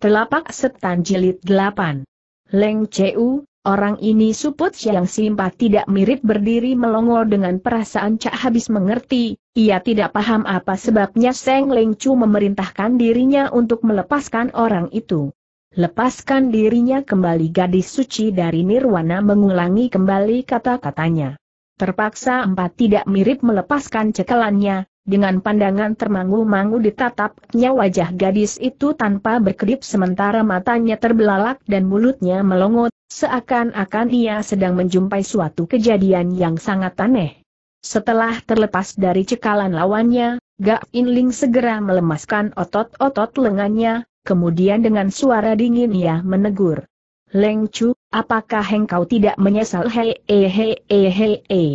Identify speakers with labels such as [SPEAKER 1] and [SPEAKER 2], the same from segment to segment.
[SPEAKER 1] Telapak Setan Jilid 8 Leng Cu, orang ini suput siang simpat tidak mirip berdiri melongo dengan perasaan cak habis mengerti, ia tidak paham apa sebabnya Seng Leng Cu memerintahkan dirinya untuk melepaskan orang itu. Lepaskan dirinya kembali gadis suci dari Nirwana mengulangi kembali kata-katanya. Terpaksa empat tidak mirip melepaskan cekalannya, dengan pandangan termangu-mangu ditatapnya wajah gadis itu tanpa berkedip sementara matanya terbelalak dan mulutnya melongot, seakan-akan ia sedang menjumpai suatu kejadian yang sangat aneh. Setelah terlepas dari cekalan lawannya, Gak Inling segera melemaskan otot-otot lengannya, kemudian dengan suara dingin ia menegur. Leng Chu, apakah engkau tidak menyesal hei hei hei hei?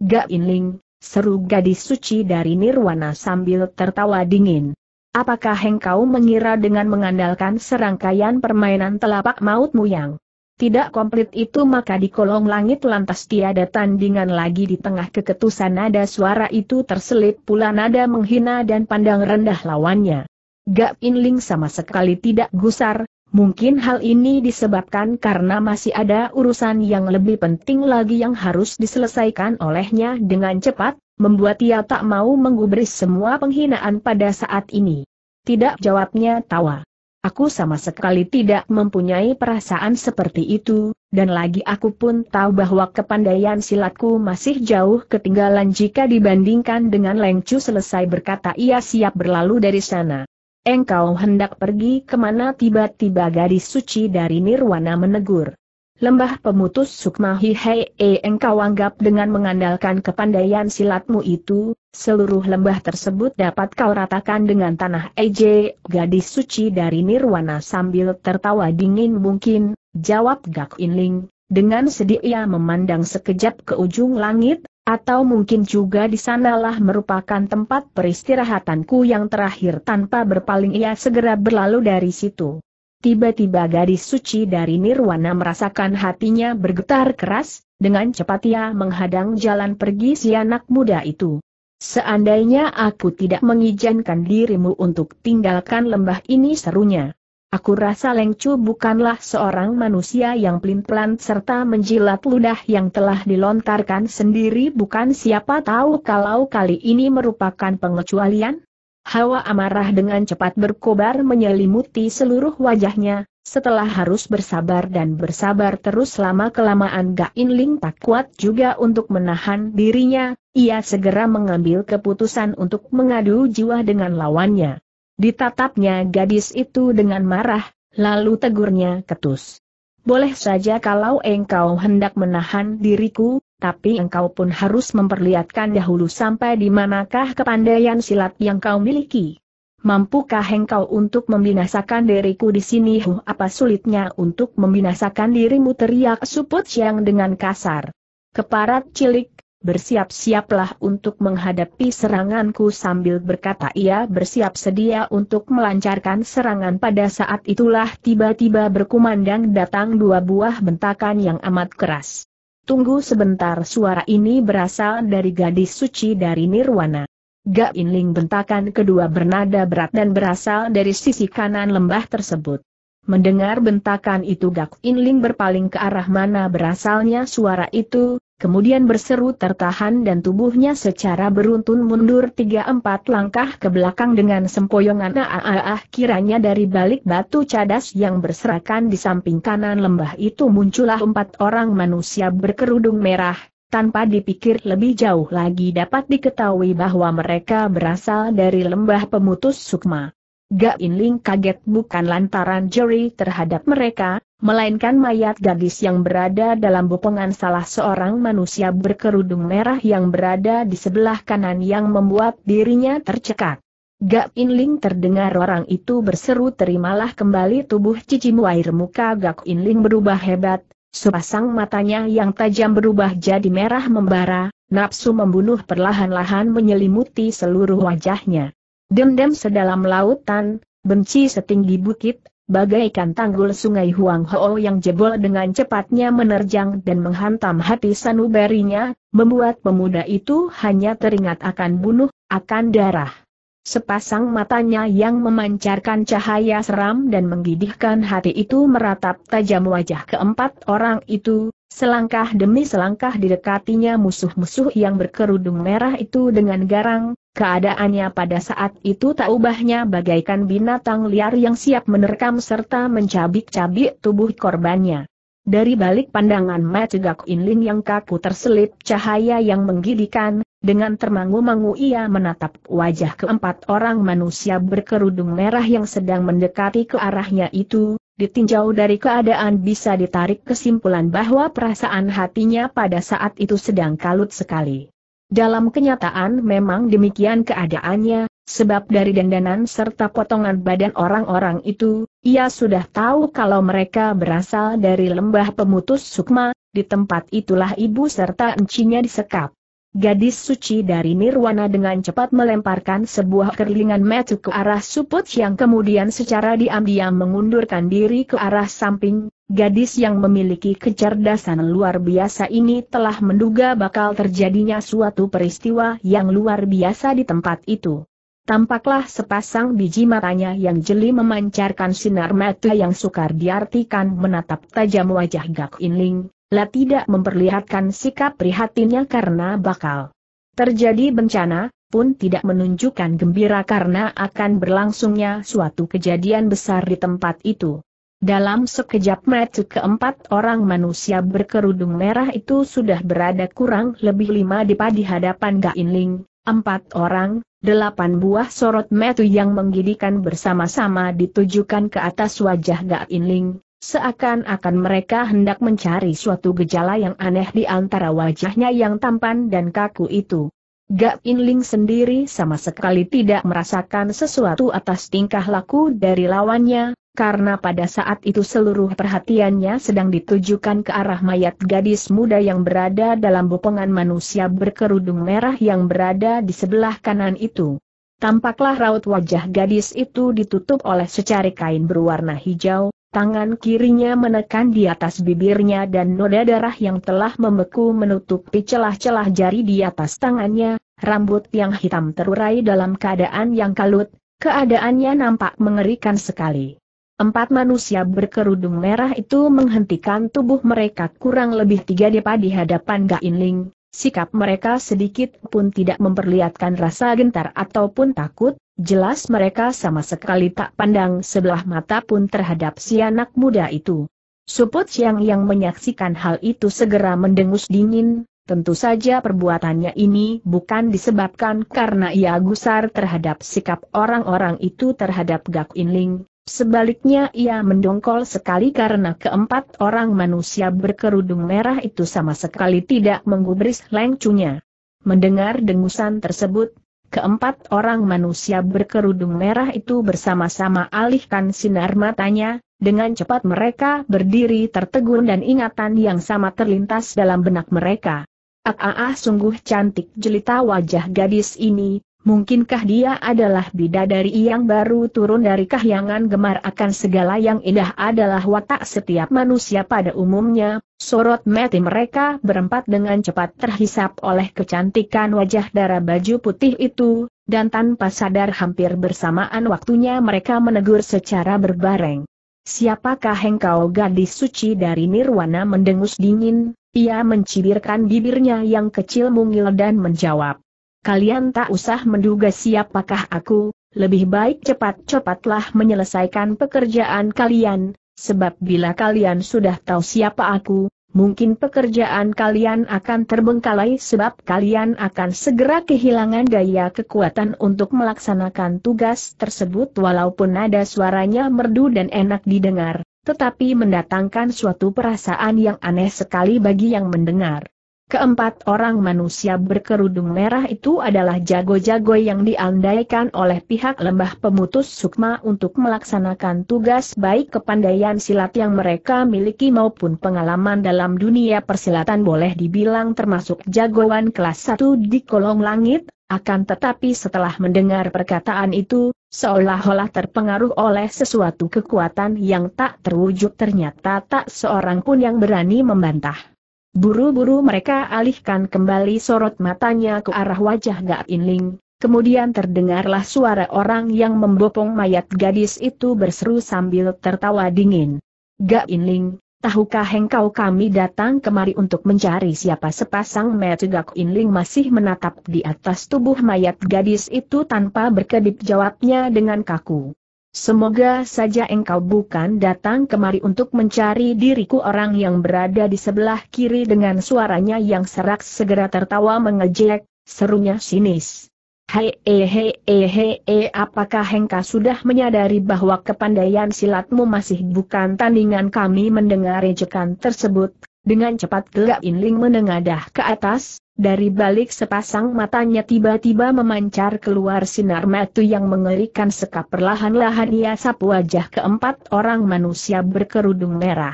[SPEAKER 1] Gak Inling, Seru gadis suci dari Nirwana sambil tertawa dingin. Apakah engkau mengira dengan mengandalkan serangkaian permainan telapak mautmu yang tidak komplit itu maka di kolong langit lantas tiada tandingan lagi di tengah keketusan nada suara itu terselip pula nada menghina dan pandang rendah lawannya. Gak Inling sama sekali tidak gusar, Mungkin hal ini disebabkan karena masih ada urusan yang lebih penting lagi yang harus diselesaikan olehnya dengan cepat, membuat ia tak mau menggubris semua penghinaan pada saat ini. Tidak jawabnya tawa. Aku sama sekali tidak mempunyai perasaan seperti itu, dan lagi aku pun tahu bahwa kepandaian silatku masih jauh ketinggalan jika dibandingkan dengan Lengcu selesai berkata ia siap berlalu dari sana. Engkau hendak pergi kemana tiba-tiba gadis suci dari Nirwana menegur. Lembah pemutus Sukma Hihei eh, engkau anggap dengan mengandalkan kepandaian silatmu itu, seluruh lembah tersebut dapat kau ratakan dengan tanah Ej, gadis suci dari Nirwana sambil tertawa dingin mungkin, jawab Gak Inling, dengan sedih ia memandang sekejap ke ujung langit, atau mungkin juga di sanalah merupakan tempat peristirahatanku yang terakhir tanpa berpaling ia segera berlalu dari situ. Tiba-tiba gadis suci dari Nirwana merasakan hatinya bergetar keras, dengan cepat ia menghadang jalan pergi si anak muda itu. Seandainya aku tidak mengizinkan dirimu untuk tinggalkan lembah ini serunya. Aku rasa Chu bukanlah seorang manusia yang pelin-pelan serta menjilat ludah yang telah dilontarkan sendiri bukan siapa tahu kalau kali ini merupakan pengecualian. Hawa amarah dengan cepat berkobar menyelimuti seluruh wajahnya, setelah harus bersabar dan bersabar terus lama-kelamaan Gain Ling tak kuat juga untuk menahan dirinya, ia segera mengambil keputusan untuk mengadu jiwa dengan lawannya. Ditatapnya gadis itu dengan marah, lalu tegurnya ketus. Boleh saja kalau engkau hendak menahan diriku, tapi engkau pun harus memperlihatkan dahulu sampai di manakah kepandaian silat yang kau miliki. Mampukah engkau untuk membinasakan diriku di sini? Huh, apa sulitnya untuk membinasakan dirimu teriak suput siang dengan kasar. Keparat cilik, bersiap-siaplah untuk menghadapi seranganku sambil berkata ia bersiap sedia untuk melancarkan serangan pada saat itulah tiba-tiba berkumandang datang dua buah bentakan yang amat keras. Tunggu sebentar suara ini berasal dari gadis suci dari Nirwana. Gak Inling bentakan kedua bernada berat dan berasal dari sisi kanan lembah tersebut. Mendengar bentakan itu Gak Inling berpaling ke arah mana berasalnya suara itu, kemudian berseru tertahan dan tubuhnya secara beruntun mundur tiga empat langkah ke belakang dengan sempoyongan ah kiranya dari balik batu cadas yang berserakan di samping kanan lembah itu muncullah empat orang manusia berkerudung merah, tanpa dipikir lebih jauh lagi dapat diketahui bahwa mereka berasal dari lembah pemutus sukma. Gak inling kaget bukan lantaran jeri terhadap mereka, melainkan mayat gadis yang berada dalam bopongan salah seorang manusia berkerudung merah yang berada di sebelah kanan yang membuat dirinya tercekat. Gak Inling terdengar orang itu berseru terimalah kembali tubuh cicimu air muka Gak Inling berubah hebat, sepasang matanya yang tajam berubah jadi merah membara, nafsu membunuh perlahan-lahan menyelimuti seluruh wajahnya. Dendam sedalam lautan, benci setinggi bukit, bagaikan tanggul sungai Huang Ho yang jebol dengan cepatnya menerjang dan menghantam hati sanubarinya, membuat pemuda itu hanya teringat akan bunuh, akan darah. Sepasang matanya yang memancarkan cahaya seram dan menggidihkan hati itu meratap tajam wajah keempat orang itu, Selangkah demi selangkah didekatinya musuh-musuh yang berkerudung merah itu dengan garang, keadaannya pada saat itu tak ubahnya bagaikan binatang liar yang siap menerkam serta mencabik-cabik tubuh korbannya. Dari balik pandangan Matugak Inlin yang kaku terselip cahaya yang menggidikan, dengan termangu-mangu ia menatap wajah keempat orang manusia berkerudung merah yang sedang mendekati ke arahnya itu, ditinjau dari keadaan bisa ditarik kesimpulan bahwa perasaan hatinya pada saat itu sedang kalut sekali. Dalam kenyataan memang demikian keadaannya, sebab dari dandanan serta potongan badan orang-orang itu, ia sudah tahu kalau mereka berasal dari lembah pemutus sukma, di tempat itulah ibu serta encinya disekap. Gadis suci dari Nirwana dengan cepat melemparkan sebuah kerlingan metu ke arah suput yang kemudian secara diam-diam mengundurkan diri ke arah samping. Gadis yang memiliki kecerdasan luar biasa ini telah menduga bakal terjadinya suatu peristiwa yang luar biasa di tempat itu. Tampaklah sepasang biji matanya yang jeli memancarkan sinar mata yang sukar diartikan menatap tajam wajah Gak Inling, La tidak memperlihatkan sikap prihatinnya karena bakal terjadi bencana, pun tidak menunjukkan gembira karena akan berlangsungnya suatu kejadian besar di tempat itu. Dalam sekejap mata keempat orang manusia berkerudung merah itu sudah berada kurang lebih lima di di hadapan Gainling, empat orang, delapan buah sorot metu yang menggidikan bersama-sama ditujukan ke atas wajah Gainling, Seakan-akan mereka hendak mencari suatu gejala yang aneh di antara wajahnya yang tampan dan kaku itu. Gak Inling sendiri sama sekali tidak merasakan sesuatu atas tingkah laku dari lawannya, karena pada saat itu seluruh perhatiannya sedang ditujukan ke arah mayat gadis muda yang berada dalam bopongan manusia berkerudung merah yang berada di sebelah kanan itu. Tampaklah raut wajah gadis itu ditutup oleh secari kain berwarna hijau, Tangan kirinya menekan di atas bibirnya dan noda darah yang telah membeku menutupi celah-celah jari di atas tangannya, rambut yang hitam terurai dalam keadaan yang kalut, keadaannya nampak mengerikan sekali. Empat manusia berkerudung merah itu menghentikan tubuh mereka kurang lebih tiga depa di hadapan Ling. Sikap mereka sedikit pun tidak memperlihatkan rasa gentar ataupun takut, jelas mereka sama sekali tak pandang sebelah mata pun terhadap si anak muda itu. Suput Siang yang menyaksikan hal itu segera mendengus dingin, tentu saja perbuatannya ini bukan disebabkan karena ia gusar terhadap sikap orang-orang itu terhadap Gak Inling, Sebaliknya ia mendongkol sekali karena keempat orang manusia berkerudung merah itu sama sekali tidak menggubris lengcunya. Mendengar dengusan tersebut, keempat orang manusia berkerudung merah itu bersama-sama alihkan sinar matanya, dengan cepat mereka berdiri tertegun dan ingatan yang sama terlintas dalam benak mereka. Ah, ah, ah sungguh cantik jelita wajah gadis ini, Mungkinkah dia adalah bidadari yang baru turun dari kahyangan gemar akan segala yang indah adalah watak setiap manusia pada umumnya, sorot mati mereka berempat dengan cepat terhisap oleh kecantikan wajah darah baju putih itu, dan tanpa sadar hampir bersamaan waktunya mereka menegur secara berbareng. Siapakah engkau gadis suci dari Nirwana mendengus dingin, ia mencibirkan bibirnya yang kecil mungil dan menjawab kalian tak usah menduga siapakah aku, lebih baik cepat-cepatlah menyelesaikan pekerjaan kalian, sebab bila kalian sudah tahu siapa aku, mungkin pekerjaan kalian akan terbengkalai sebab kalian akan segera kehilangan daya kekuatan untuk melaksanakan tugas tersebut walaupun ada suaranya merdu dan enak didengar, tetapi mendatangkan suatu perasaan yang aneh sekali bagi yang mendengar. Keempat orang manusia berkerudung merah itu adalah jago-jago yang diandaikan oleh pihak lembah pemutus sukma untuk melaksanakan tugas baik kepandaian silat yang mereka miliki maupun pengalaman dalam dunia persilatan boleh dibilang termasuk jagoan kelas 1 di kolong langit, akan tetapi setelah mendengar perkataan itu, seolah-olah terpengaruh oleh sesuatu kekuatan yang tak terwujud ternyata tak seorang pun yang berani membantah. Buru-buru mereka alihkan kembali sorot matanya ke arah wajah Gak Inling, kemudian terdengarlah suara orang yang membopong mayat gadis itu berseru sambil tertawa dingin. Gak Inling, tahukah engkau kami datang kemari untuk mencari siapa sepasang mata Gak Inling masih menatap di atas tubuh mayat gadis itu tanpa berkedip jawabnya dengan kaku. Semoga saja engkau bukan datang kemari untuk mencari diriku orang yang berada di sebelah kiri dengan suaranya yang serak segera tertawa mengejek, serunya sinis. Hei hei hei hei apakah engkau sudah menyadari bahwa kepandaian silatmu masih bukan tandingan kami mendengar ejekan tersebut, dengan cepat gelap Inling menengadah ke atas, dari balik sepasang matanya tiba-tiba memancar keluar sinar matu yang mengerikan sekap perlahan-lahan ia sapu wajah keempat orang manusia berkerudung merah.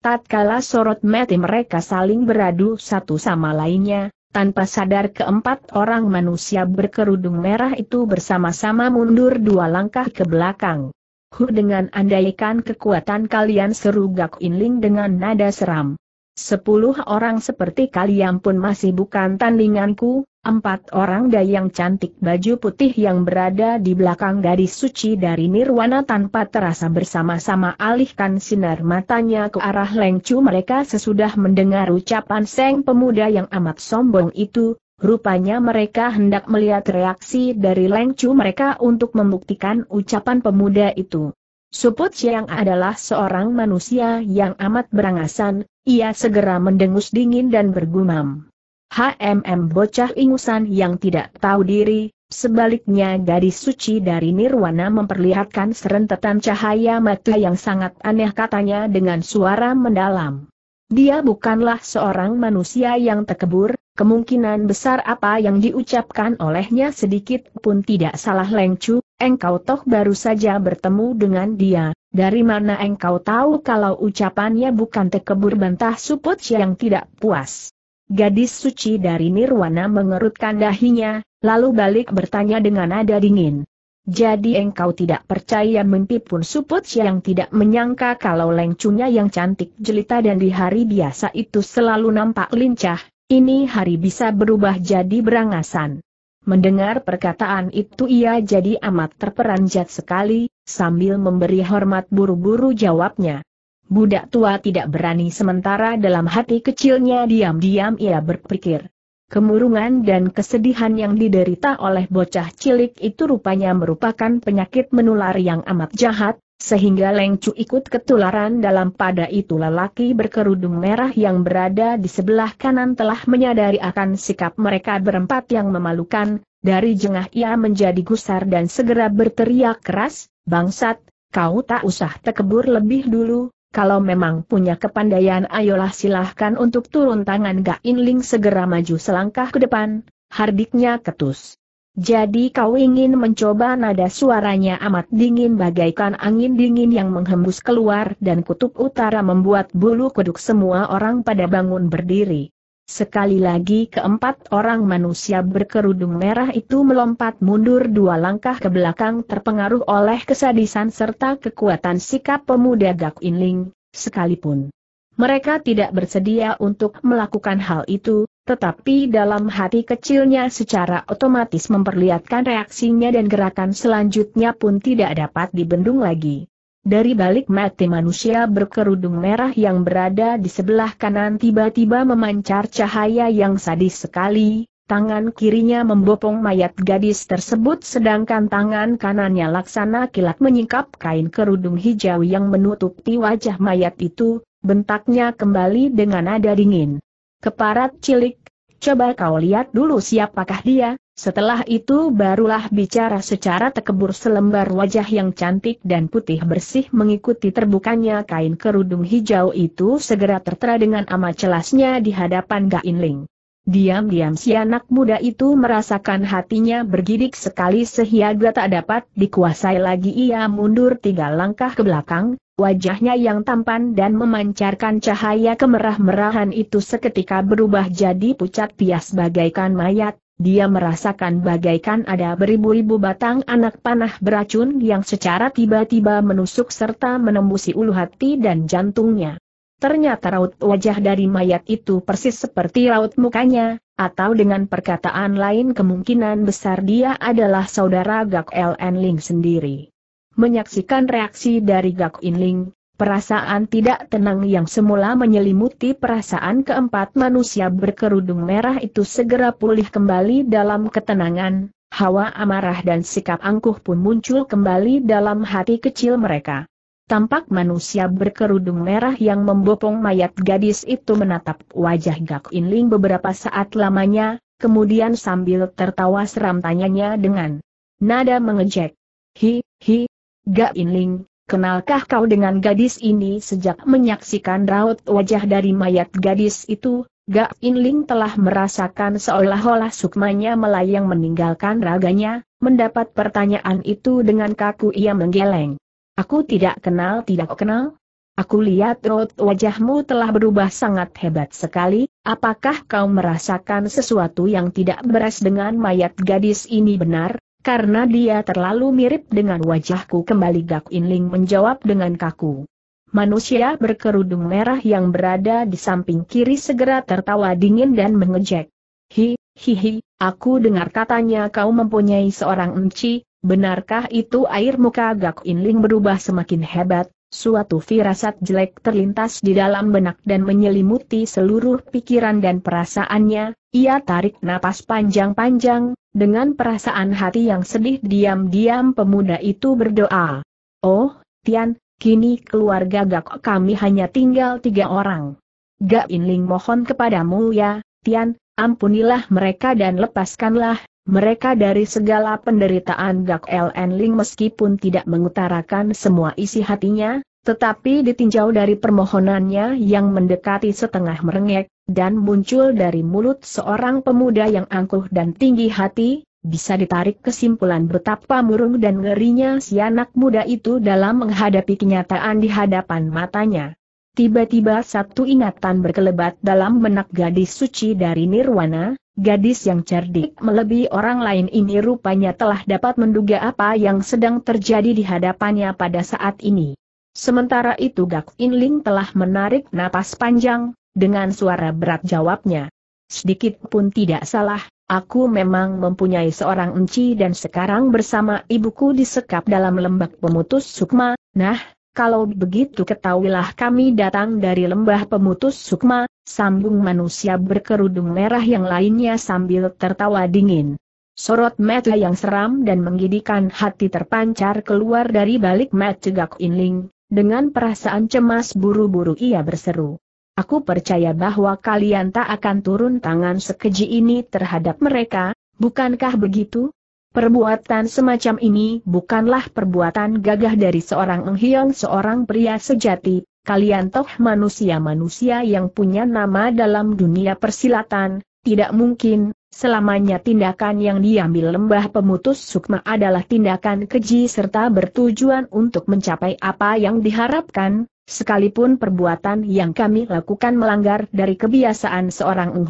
[SPEAKER 1] Tatkala sorot mati mereka saling beradu satu sama lainnya, tanpa sadar keempat orang manusia berkerudung merah itu bersama-sama mundur dua langkah ke belakang. Hu dengan andaikan kekuatan kalian seru Gak Inling dengan nada seram. Sepuluh orang seperti kalian pun masih bukan tandinganku, empat orang dayang cantik baju putih yang berada di belakang gadis suci dari Nirwana tanpa terasa bersama-sama alihkan sinar matanya ke arah lengcu mereka sesudah mendengar ucapan seng pemuda yang amat sombong itu, Rupanya mereka hendak melihat reaksi dari Lengcu mereka untuk membuktikan ucapan pemuda itu. Suput Siang adalah seorang manusia yang amat berangasan, ia segera mendengus dingin dan bergumam. HMM bocah ingusan yang tidak tahu diri, sebaliknya gadis suci dari Nirwana memperlihatkan serentetan cahaya mata yang sangat aneh katanya dengan suara mendalam. Dia bukanlah seorang manusia yang tekebur, kemungkinan besar apa yang diucapkan olehnya sedikit pun tidak salah lengcu, engkau toh baru saja bertemu dengan dia, dari mana engkau tahu kalau ucapannya bukan tekebur bantah suput yang tidak puas? Gadis suci dari Nirwana mengerutkan dahinya, lalu balik bertanya dengan nada dingin. Jadi engkau tidak percaya mimpi pun suput yang tidak menyangka kalau lengcunya yang cantik jelita dan di hari biasa itu selalu nampak lincah, ini hari bisa berubah jadi berangasan. Mendengar perkataan itu ia jadi amat terperanjat sekali, sambil memberi hormat buru-buru jawabnya. Budak tua tidak berani sementara dalam hati kecilnya diam-diam ia berpikir. Kemurungan dan kesedihan yang diderita oleh bocah cilik itu rupanya merupakan penyakit menular yang amat jahat, sehingga Lengcu ikut ketularan dalam pada itu lelaki berkerudung merah yang berada di sebelah kanan telah menyadari akan sikap mereka berempat yang memalukan, dari jengah ia menjadi gusar dan segera berteriak keras, Bangsat, kau tak usah tekebur lebih dulu, kalau memang punya kepandaian ayolah silahkan untuk turun tangan Gak Inling segera maju selangkah ke depan, hardiknya ketus. Jadi kau ingin mencoba nada suaranya amat dingin bagaikan angin dingin yang menghembus keluar dan kutub utara membuat bulu kuduk semua orang pada bangun berdiri. Sekali lagi keempat orang manusia berkerudung merah itu melompat mundur dua langkah ke belakang terpengaruh oleh kesadisan serta kekuatan sikap pemuda Gak Inling, sekalipun. Mereka tidak bersedia untuk melakukan hal itu, tetapi dalam hati kecilnya secara otomatis memperlihatkan reaksinya dan gerakan selanjutnya pun tidak dapat dibendung lagi. Dari balik mati manusia berkerudung merah yang berada di sebelah kanan tiba-tiba memancar cahaya yang sadis sekali, tangan kirinya membopong mayat gadis tersebut sedangkan tangan kanannya laksana kilat menyingkap kain kerudung hijau yang menutupi wajah mayat itu, bentaknya kembali dengan nada dingin. Keparat cilik Coba kau lihat dulu siapakah dia, setelah itu barulah bicara secara tekebur selembar wajah yang cantik dan putih bersih mengikuti terbukanya kain kerudung hijau itu segera tertera dengan amat jelasnya di hadapan Gak Ling. Diam-diam si anak muda itu merasakan hatinya bergidik sekali sehingga tak dapat dikuasai lagi ia mundur tiga langkah ke belakang, wajahnya yang tampan dan memancarkan cahaya kemerah-merahan itu seketika berubah jadi pucat pias bagaikan mayat, dia merasakan bagaikan ada beribu-ribu batang anak panah beracun yang secara tiba-tiba menusuk serta menembusi ulu hati dan jantungnya. Ternyata raut wajah dari mayat itu persis seperti raut mukanya, atau dengan perkataan lain kemungkinan besar dia adalah saudara Gak El LN Ling sendiri. Menyaksikan reaksi dari Gak In Ling, perasaan tidak tenang yang semula menyelimuti perasaan keempat manusia berkerudung merah itu segera pulih kembali dalam ketenangan, hawa amarah dan sikap angkuh pun muncul kembali dalam hati kecil mereka. Tampak manusia berkerudung merah yang membopong mayat gadis itu menatap wajah Gak Inling beberapa saat lamanya, kemudian sambil tertawa seram tanyanya dengan nada mengejek. Hi, hi, Gak Inling, kenalkah kau dengan gadis ini sejak menyaksikan raut wajah dari mayat gadis itu? Gak Inling telah merasakan seolah-olah sukmanya melayang meninggalkan raganya, mendapat pertanyaan itu dengan kaku ia menggeleng. Aku tidak kenal tidak kenal. Aku lihat rot wajahmu telah berubah sangat hebat sekali, apakah kau merasakan sesuatu yang tidak beres dengan mayat gadis ini benar? Karena dia terlalu mirip dengan wajahku kembali Gak Inling menjawab dengan kaku. Manusia berkerudung merah yang berada di samping kiri segera tertawa dingin dan mengejek. Hi, hi hi, aku dengar katanya kau mempunyai seorang enci, Benarkah itu air muka Gak Inling berubah semakin hebat, suatu firasat jelek terlintas di dalam benak dan menyelimuti seluruh pikiran dan perasaannya, ia tarik napas panjang-panjang, dengan perasaan hati yang sedih diam-diam pemuda itu berdoa. Oh, Tian, kini keluarga Gak kami hanya tinggal tiga orang. Gak Inling mohon kepadamu ya, Tian, ampunilah mereka dan lepaskanlah, mereka dari segala penderitaan Gak LN Ling meskipun tidak mengutarakan semua isi hatinya, tetapi ditinjau dari permohonannya yang mendekati setengah merengek, dan muncul dari mulut seorang pemuda yang angkuh dan tinggi hati, bisa ditarik kesimpulan betapa murung dan ngerinya si anak muda itu dalam menghadapi kenyataan di hadapan matanya. Tiba-tiba satu ingatan berkelebat dalam benak gadis suci dari Nirwana, Gadis yang cerdik melebihi orang lain ini rupanya telah dapat menduga apa yang sedang terjadi di hadapannya pada saat ini. Sementara itu Gak Inling telah menarik napas panjang, dengan suara berat jawabnya. Sedikit pun tidak salah, aku memang mempunyai seorang enci dan sekarang bersama ibuku disekap dalam lembak pemutus sukma, nah, kalau begitu ketahuilah kami datang dari lembah pemutus sukma, sambung manusia berkerudung merah yang lainnya sambil tertawa dingin. Sorot mata yang seram dan menggidikan hati terpancar keluar dari balik mata cegak Inling, dengan perasaan cemas buru-buru ia berseru. Aku percaya bahwa kalian tak akan turun tangan sekeji ini terhadap mereka, bukankah begitu? Perbuatan semacam ini bukanlah perbuatan gagah dari seorang Enghiong seorang pria sejati, kalian toh manusia-manusia yang punya nama dalam dunia persilatan, tidak mungkin, selamanya tindakan yang diambil lembah pemutus sukma adalah tindakan keji serta bertujuan untuk mencapai apa yang diharapkan, Sekalipun perbuatan yang kami lakukan melanggar dari kebiasaan seorang Ung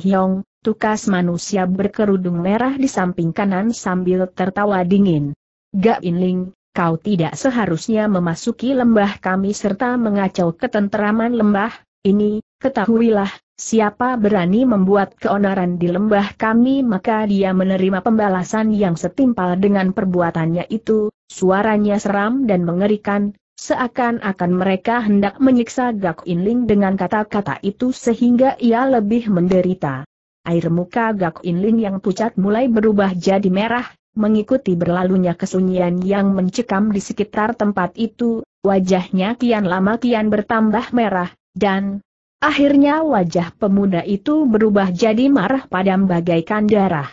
[SPEAKER 1] tukas manusia berkerudung merah di samping kanan sambil tertawa dingin. Gak Inling, kau tidak seharusnya memasuki lembah kami serta mengacau ketenteraman lembah, ini, ketahuilah, siapa berani membuat keonaran di lembah kami maka dia menerima pembalasan yang setimpal dengan perbuatannya itu, suaranya seram dan mengerikan, Seakan-akan mereka hendak menyiksa Gak In Inling dengan kata-kata itu sehingga ia lebih menderita. Air muka Gak In Inling yang pucat mulai berubah jadi merah, mengikuti berlalunya kesunyian yang mencekam di sekitar tempat itu, wajahnya kian lama kian bertambah merah, dan akhirnya wajah pemuda itu berubah jadi marah padam bagaikan darah.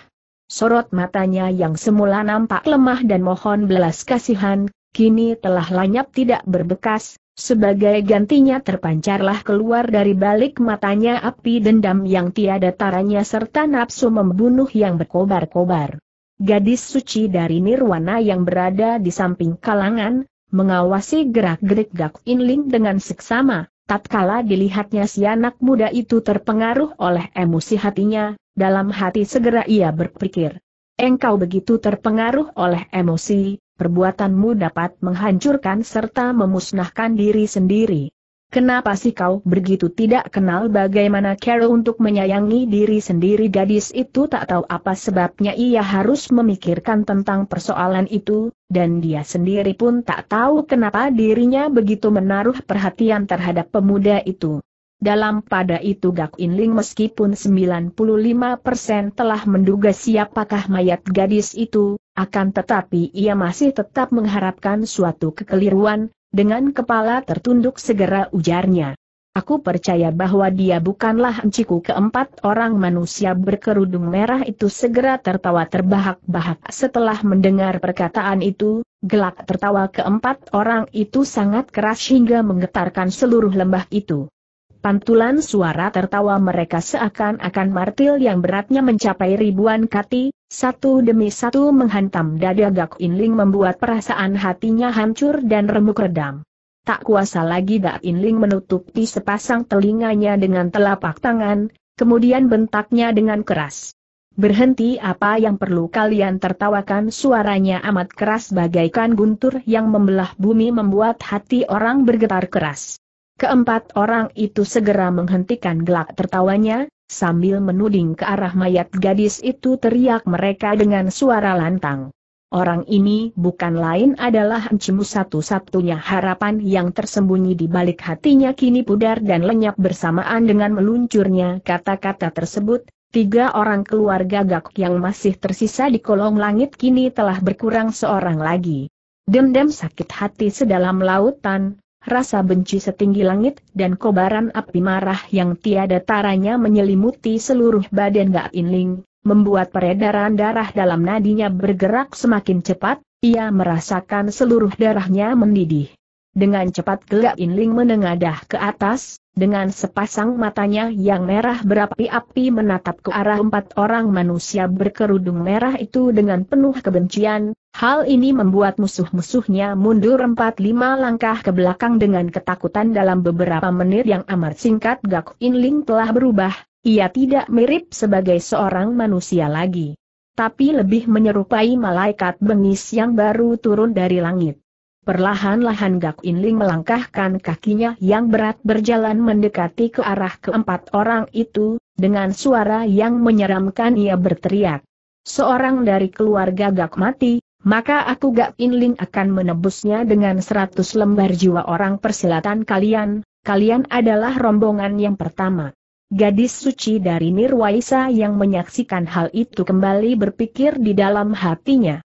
[SPEAKER 1] Sorot matanya yang semula nampak lemah dan mohon belas kasihan, Kini telah lenyap tidak berbekas, sebagai gantinya terpancarlah keluar dari balik matanya api dendam yang tiada taranya serta nafsu membunuh yang berkobar-kobar. Gadis suci dari Nirwana yang berada di samping kalangan, mengawasi gerak-gerik Gak Inling dengan seksama, tatkala dilihatnya si anak muda itu terpengaruh oleh emosi hatinya, dalam hati segera ia berpikir. Engkau begitu terpengaruh oleh emosi, perbuatanmu dapat menghancurkan serta memusnahkan diri sendiri. Kenapa sih kau begitu tidak kenal bagaimana Carol untuk menyayangi diri sendiri gadis itu tak tahu apa sebabnya ia harus memikirkan tentang persoalan itu, dan dia sendiri pun tak tahu kenapa dirinya begitu menaruh perhatian terhadap pemuda itu. Dalam pada itu Gak Inling meskipun 95% telah menduga siapakah mayat gadis itu, akan tetapi ia masih tetap mengharapkan suatu kekeliruan, dengan kepala tertunduk segera ujarnya. Aku percaya bahwa dia bukanlah enciku keempat orang manusia berkerudung merah itu segera tertawa terbahak-bahak setelah mendengar perkataan itu, gelak tertawa keempat orang itu sangat keras hingga menggetarkan seluruh lembah itu. Pantulan suara tertawa mereka seakan-akan martil yang beratnya mencapai ribuan kati, satu demi satu menghantam dada Gak Inling membuat perasaan hatinya hancur dan remuk redam. Tak kuasa lagi Gak Inling menutupi sepasang telinganya dengan telapak tangan, kemudian bentaknya dengan keras. Berhenti apa yang perlu kalian tertawakan suaranya amat keras bagaikan guntur yang membelah bumi membuat hati orang bergetar keras. Keempat orang itu segera menghentikan gelak tertawanya, sambil menuding ke arah mayat gadis itu teriak mereka dengan suara lantang. Orang ini bukan lain adalah Encimu satu-satunya harapan yang tersembunyi di balik hatinya kini pudar dan lenyap bersamaan dengan meluncurnya kata-kata tersebut, tiga orang keluarga gak yang masih tersisa di kolong langit kini telah berkurang seorang lagi. Dendam sakit hati sedalam lautan, Rasa benci setinggi langit dan kobaran api marah yang tiada taranya menyelimuti seluruh badan Gak Inling, membuat peredaran darah dalam nadinya bergerak semakin cepat, ia merasakan seluruh darahnya mendidih. Dengan cepat gelap Inling menengadah ke atas, dengan sepasang matanya yang merah berapi-api menatap ke arah empat orang manusia berkerudung merah itu dengan penuh kebencian, hal ini membuat musuh-musuhnya mundur empat lima langkah ke belakang dengan ketakutan dalam beberapa menit yang amat singkat Gak Inling telah berubah, ia tidak mirip sebagai seorang manusia lagi. Tapi lebih menyerupai malaikat bengis yang baru turun dari langit. Perlahan-lahan Gak Inling melangkahkan kakinya yang berat berjalan mendekati ke arah keempat orang itu, dengan suara yang menyeramkan ia berteriak. Seorang dari keluarga Gak mati, maka aku Gak Inling akan menebusnya dengan seratus lembar jiwa orang persilatan kalian, kalian adalah rombongan yang pertama. Gadis suci dari Nirwaisa yang menyaksikan hal itu kembali berpikir di dalam hatinya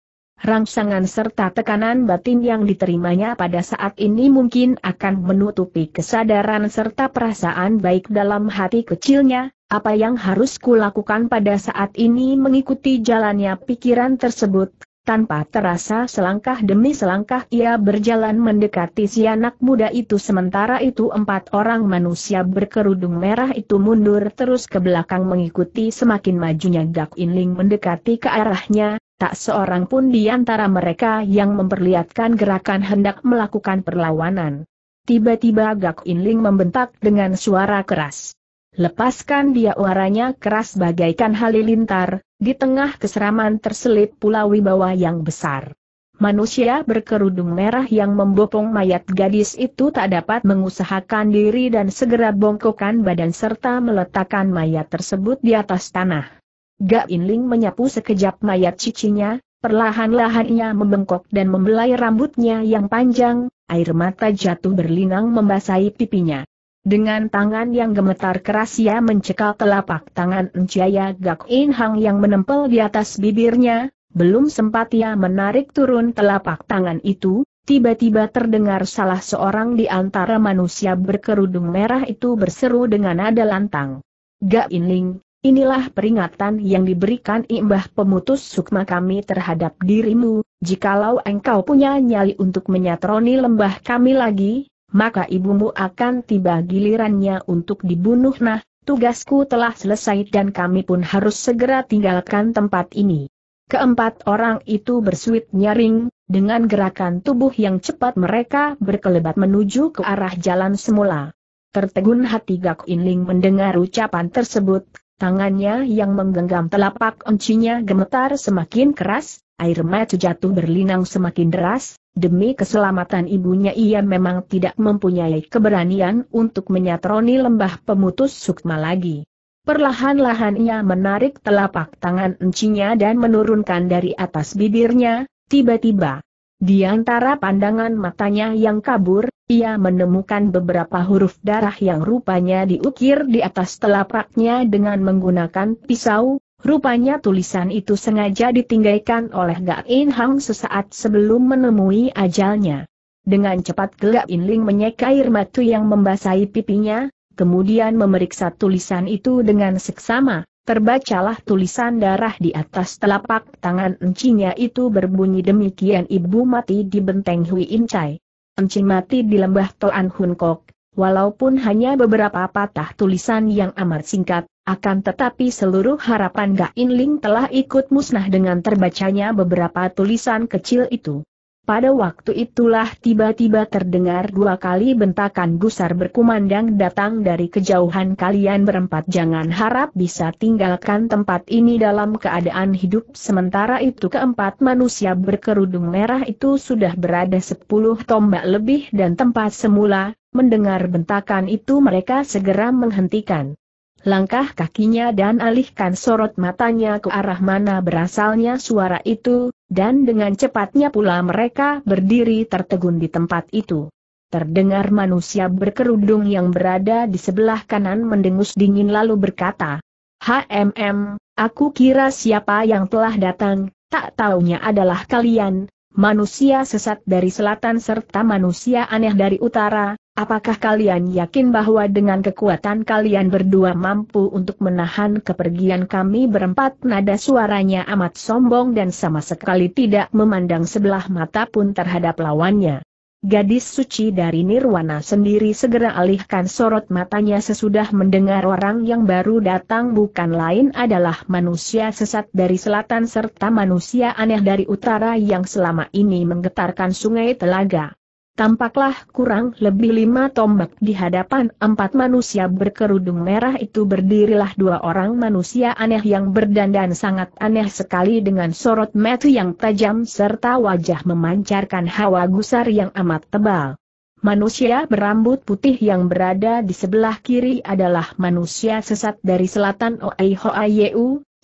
[SPEAKER 1] rangsangan serta tekanan batin yang diterimanya pada saat ini mungkin akan menutupi kesadaran serta perasaan baik dalam hati kecilnya, apa yang harus kulakukan pada saat ini mengikuti jalannya pikiran tersebut, tanpa terasa selangkah demi selangkah ia berjalan mendekati si anak muda itu sementara itu empat orang manusia berkerudung merah itu mundur terus ke belakang mengikuti semakin majunya Dak Inling mendekati ke arahnya, tak seorang pun di antara mereka yang memperlihatkan gerakan hendak melakukan perlawanan. Tiba-tiba Gak Inling membentak dengan suara keras. Lepaskan dia waranya keras bagaikan halilintar, di tengah keseraman terselip pula wibawa yang besar. Manusia berkerudung merah yang membopong mayat gadis itu tak dapat mengusahakan diri dan segera bongkokan badan serta meletakkan mayat tersebut di atas tanah. Gak Inling menyapu sekejap mayat cicinya, perlahan-lahan ia membengkok dan membelai rambutnya yang panjang, air mata jatuh berlinang membasahi pipinya. Dengan tangan yang gemetar keras ia mencekal telapak tangan Encaya Gak In Hang yang menempel di atas bibirnya, belum sempat ia menarik turun telapak tangan itu, tiba-tiba terdengar salah seorang di antara manusia berkerudung merah itu berseru dengan nada lantang. Gak Inling, Inilah peringatan yang diberikan imbah pemutus sukma kami terhadap dirimu, jikalau engkau punya nyali untuk menyatroni lembah kami lagi, maka ibumu akan tiba gilirannya untuk dibunuh nah, tugasku telah selesai dan kami pun harus segera tinggalkan tempat ini. Keempat orang itu bersuit nyaring, dengan gerakan tubuh yang cepat mereka berkelebat menuju ke arah jalan semula. Tertegun hati Gak Inling mendengar ucapan tersebut, Tangannya yang menggenggam telapak oncinya gemetar semakin keras, air mata jatuh berlinang semakin deras, demi keselamatan ibunya ia memang tidak mempunyai keberanian untuk menyatroni lembah pemutus sukma lagi. Perlahan-lahan ia menarik telapak tangan encinya dan menurunkan dari atas bibirnya, tiba-tiba, di antara pandangan matanya yang kabur, ia menemukan beberapa huruf darah yang rupanya diukir di atas telapaknya dengan menggunakan pisau, Rupanya tulisan itu sengaja ditinggalkan oleh Gak In Hang sesaat sebelum menemui ajalnya. Dengan cepat Gak In Ling menyeka air matu yang membasahi pipinya, kemudian memeriksa tulisan itu dengan seksama. Terbacalah tulisan darah di atas telapak tangan encinya itu berbunyi demikian ibu mati di benteng Hui Incai. Enci mati di lembah Toan Hun Kok, walaupun hanya beberapa patah tulisan yang amat singkat, akan tetapi seluruh harapan In Ling telah ikut musnah dengan terbacanya beberapa tulisan kecil itu. Pada waktu itulah tiba-tiba terdengar dua kali bentakan gusar berkumandang datang dari kejauhan kalian berempat jangan harap bisa tinggalkan tempat ini dalam keadaan hidup sementara itu keempat manusia berkerudung merah itu sudah berada sepuluh tombak lebih dan tempat semula, mendengar bentakan itu mereka segera menghentikan langkah kakinya dan alihkan sorot matanya ke arah mana berasalnya suara itu, dan dengan cepatnya pula mereka berdiri tertegun di tempat itu. Terdengar manusia berkerudung yang berada di sebelah kanan mendengus dingin lalu berkata, HMM, aku kira siapa yang telah datang, tak taunya adalah kalian, manusia sesat dari selatan serta manusia aneh dari utara, Apakah kalian yakin bahwa dengan kekuatan kalian berdua mampu untuk menahan kepergian kami berempat? Nada suaranya amat sombong dan sama sekali tidak memandang sebelah mata pun terhadap lawannya. Gadis suci dari Nirwana sendiri segera alihkan sorot matanya sesudah mendengar orang yang baru datang bukan lain adalah manusia sesat dari selatan serta manusia aneh dari utara yang selama ini menggetarkan sungai telaga. Tampaklah kurang lebih lima tombak di hadapan empat manusia berkerudung merah itu berdirilah dua orang manusia aneh yang berdandan sangat aneh sekali dengan sorot mata yang tajam serta wajah memancarkan hawa gusar yang amat tebal. Manusia berambut putih yang berada di sebelah kiri adalah manusia sesat dari selatan Oei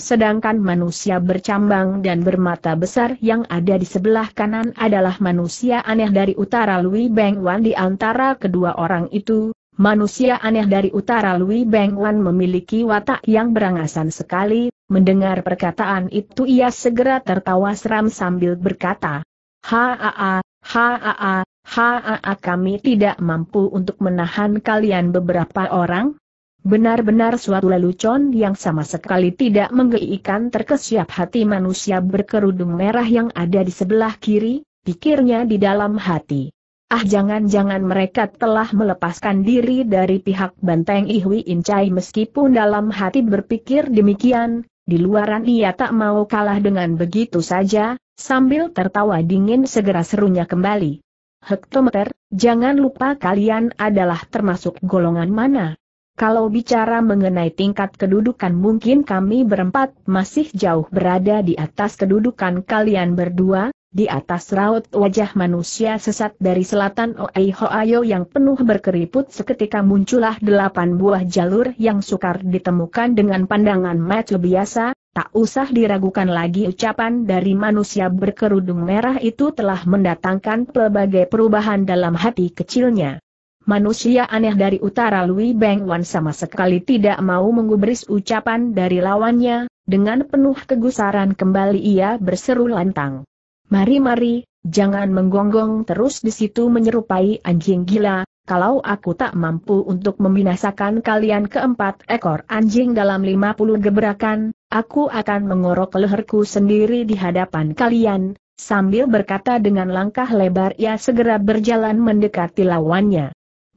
[SPEAKER 1] Sedangkan manusia bercambang dan bermata besar yang ada di sebelah kanan adalah manusia aneh dari utara Lui Beng Wan di antara kedua orang itu. Manusia aneh dari utara Lui Beng Wan memiliki watak yang berangasan sekali, mendengar perkataan itu ia segera tertawa seram sambil berkata, Haa, haa, haa, kami tidak mampu untuk menahan kalian beberapa orang, Benar-benar suatu lelucon yang sama sekali tidak menggeikan terkesiap hati manusia berkerudung merah yang ada di sebelah kiri, pikirnya di dalam hati. Ah jangan-jangan mereka telah melepaskan diri dari pihak banteng Ihwi Incai meskipun dalam hati berpikir demikian, di luaran ia tak mau kalah dengan begitu saja, sambil tertawa dingin segera serunya kembali. Hektometer, jangan lupa kalian adalah termasuk golongan mana? Kalau bicara mengenai tingkat kedudukan mungkin kami berempat masih jauh berada di atas kedudukan kalian berdua, di atas raut wajah manusia sesat dari selatan Hoayo yang penuh berkeriput seketika muncullah delapan buah jalur yang sukar ditemukan dengan pandangan mata biasa, tak usah diragukan lagi ucapan dari manusia berkerudung merah itu telah mendatangkan pelbagai perubahan dalam hati kecilnya manusia aneh dari utara Lui Beng Wan sama sekali tidak mau mengubris ucapan dari lawannya, dengan penuh kegusaran kembali ia berseru lantang. Mari-mari, jangan menggonggong terus di situ menyerupai anjing gila, kalau aku tak mampu untuk membinasakan kalian keempat ekor anjing dalam lima puluh gebrakan, aku akan mengorok leherku sendiri di hadapan kalian, sambil berkata dengan langkah lebar ia segera berjalan mendekati lawannya.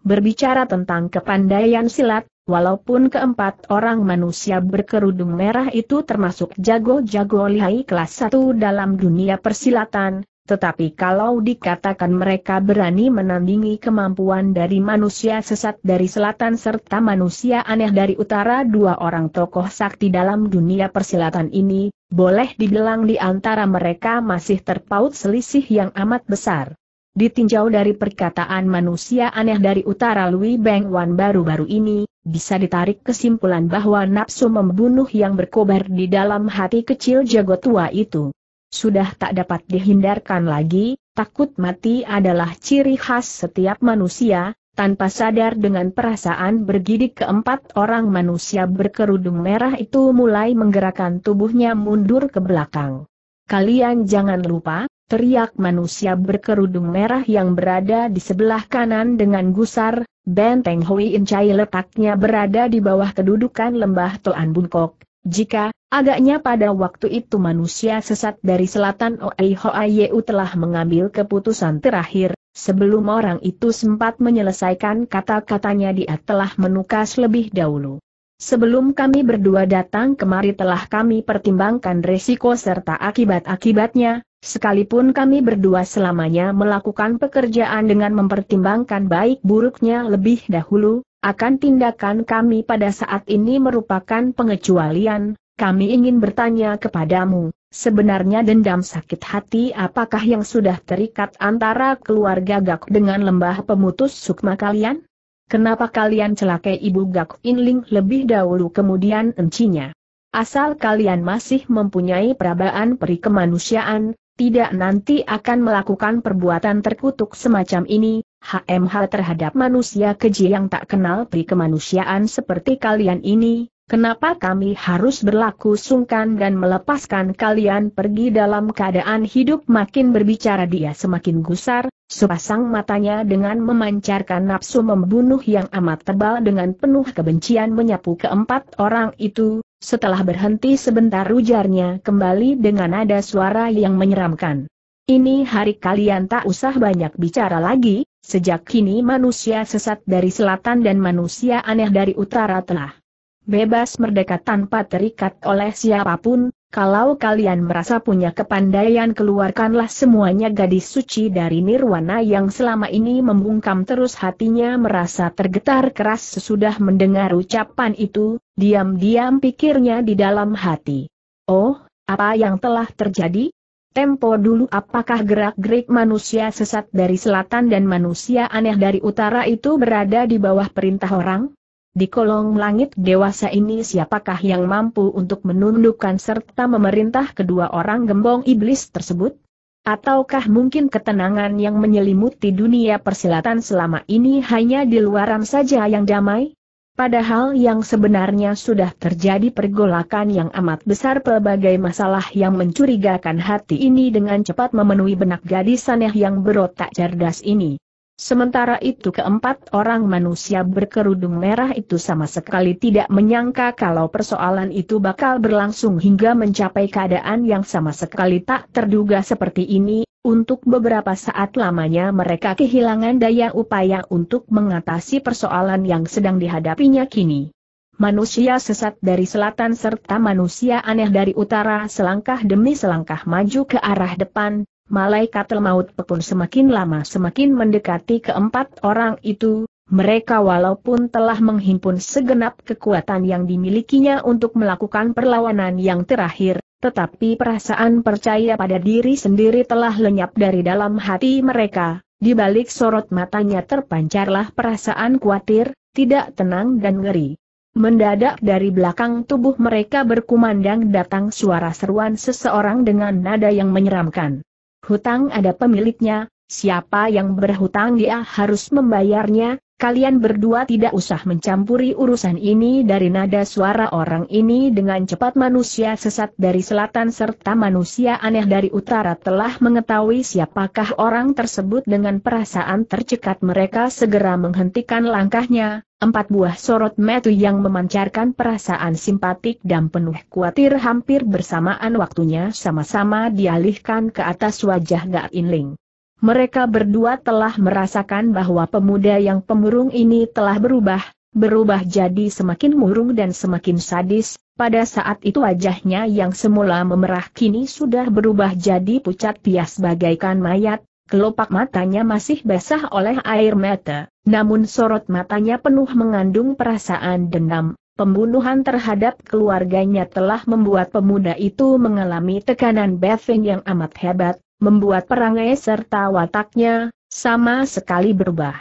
[SPEAKER 1] Berbicara tentang kepandaian silat, walaupun keempat orang manusia berkerudung merah itu termasuk jago-jago lihai kelas 1 dalam dunia persilatan, tetapi kalau dikatakan mereka berani menandingi kemampuan dari manusia sesat dari selatan serta manusia aneh dari utara dua orang tokoh sakti dalam dunia persilatan ini, boleh dibilang di antara mereka masih terpaut selisih yang amat besar. Ditinjau dari perkataan manusia aneh dari utara Lui Beng Wan baru-baru ini, bisa ditarik kesimpulan bahwa nafsu membunuh yang berkobar di dalam hati kecil jago tua itu. Sudah tak dapat dihindarkan lagi, takut mati adalah ciri khas setiap manusia, tanpa sadar dengan perasaan bergidik keempat orang manusia berkerudung merah itu mulai menggerakkan tubuhnya mundur ke belakang. Kalian jangan lupa, teriak manusia berkerudung merah yang berada di sebelah kanan dengan gusar, benteng Hui Incai letaknya berada di bawah kedudukan lembah Toan Bunkok. Jika, agaknya pada waktu itu manusia sesat dari selatan Oei Hoaiyu telah mengambil keputusan terakhir, sebelum orang itu sempat menyelesaikan kata-katanya dia telah menukas lebih dahulu. Sebelum kami berdua datang kemari telah kami pertimbangkan resiko serta akibat-akibatnya, sekalipun kami berdua selamanya melakukan pekerjaan dengan mempertimbangkan baik buruknya lebih dahulu, akan tindakan kami pada saat ini merupakan pengecualian, kami ingin bertanya kepadamu, sebenarnya dendam sakit hati apakah yang sudah terikat antara keluarga Gak dengan lembah pemutus sukma kalian? Kenapa kalian celakai ibu Gak Inling lebih dahulu kemudian encinya? Asal kalian masih mempunyai perabaan peri kemanusiaan, tidak nanti akan melakukan perbuatan terkutuk semacam ini, HMH terhadap manusia keji yang tak kenal perikemanusiaan kemanusiaan seperti kalian ini, Kenapa kami harus berlaku sungkan dan melepaskan kalian pergi dalam keadaan hidup makin berbicara dia semakin gusar, sepasang matanya dengan memancarkan nafsu membunuh yang amat tebal dengan penuh kebencian menyapu keempat orang itu, setelah berhenti sebentar ujarnya kembali dengan nada suara yang menyeramkan. Ini hari kalian tak usah banyak bicara lagi, sejak kini manusia sesat dari selatan dan manusia aneh dari utara telah bebas merdeka tanpa terikat oleh siapapun, kalau kalian merasa punya kepandaian keluarkanlah semuanya gadis suci dari nirwana yang selama ini membungkam terus hatinya merasa tergetar keras sesudah mendengar ucapan itu, diam-diam pikirnya di dalam hati. Oh, apa yang telah terjadi? Tempo dulu apakah gerak-gerik manusia sesat dari selatan dan manusia aneh dari utara itu berada di bawah perintah orang? di kolong langit dewasa ini siapakah yang mampu untuk menundukkan serta memerintah kedua orang gembong iblis tersebut? Ataukah mungkin ketenangan yang menyelimuti dunia persilatan selama ini hanya di luaran saja yang damai? Padahal yang sebenarnya sudah terjadi pergolakan yang amat besar pelbagai masalah yang mencurigakan hati ini dengan cepat memenuhi benak gadis aneh yang berotak cerdas ini. Sementara itu keempat orang manusia berkerudung merah itu sama sekali tidak menyangka kalau persoalan itu bakal berlangsung hingga mencapai keadaan yang sama sekali tak terduga seperti ini, untuk beberapa saat lamanya mereka kehilangan daya upaya untuk mengatasi persoalan yang sedang dihadapinya kini. Manusia sesat dari selatan serta manusia aneh dari utara selangkah demi selangkah maju ke arah depan, malaikat maut pun semakin lama semakin mendekati keempat orang itu, mereka walaupun telah menghimpun segenap kekuatan yang dimilikinya untuk melakukan perlawanan yang terakhir, tetapi perasaan percaya pada diri sendiri telah lenyap dari dalam hati mereka, di balik sorot matanya terpancarlah perasaan khawatir, tidak tenang dan ngeri. Mendadak dari belakang tubuh mereka berkumandang datang suara seruan seseorang dengan nada yang menyeramkan. Hutang ada pemiliknya, siapa yang berhutang dia harus membayarnya, Kalian berdua tidak usah mencampuri urusan ini dari nada suara orang ini dengan cepat manusia sesat dari selatan serta manusia aneh dari utara telah mengetahui siapakah orang tersebut dengan perasaan tercekat mereka segera menghentikan langkahnya, empat buah sorot metu yang memancarkan perasaan simpatik dan penuh kuatir hampir bersamaan waktunya sama-sama dialihkan ke atas wajah Gak Inling. Mereka berdua telah merasakan bahwa pemuda yang pemurung ini telah berubah, berubah jadi semakin murung dan semakin sadis, pada saat itu wajahnya yang semula memerah kini sudah berubah jadi pucat pias bagaikan mayat, kelopak matanya masih basah oleh air mata, namun sorot matanya penuh mengandung perasaan dendam. Pembunuhan terhadap keluarganya telah membuat pemuda itu mengalami tekanan batin yang amat hebat, membuat perangai serta wataknya, sama sekali berubah.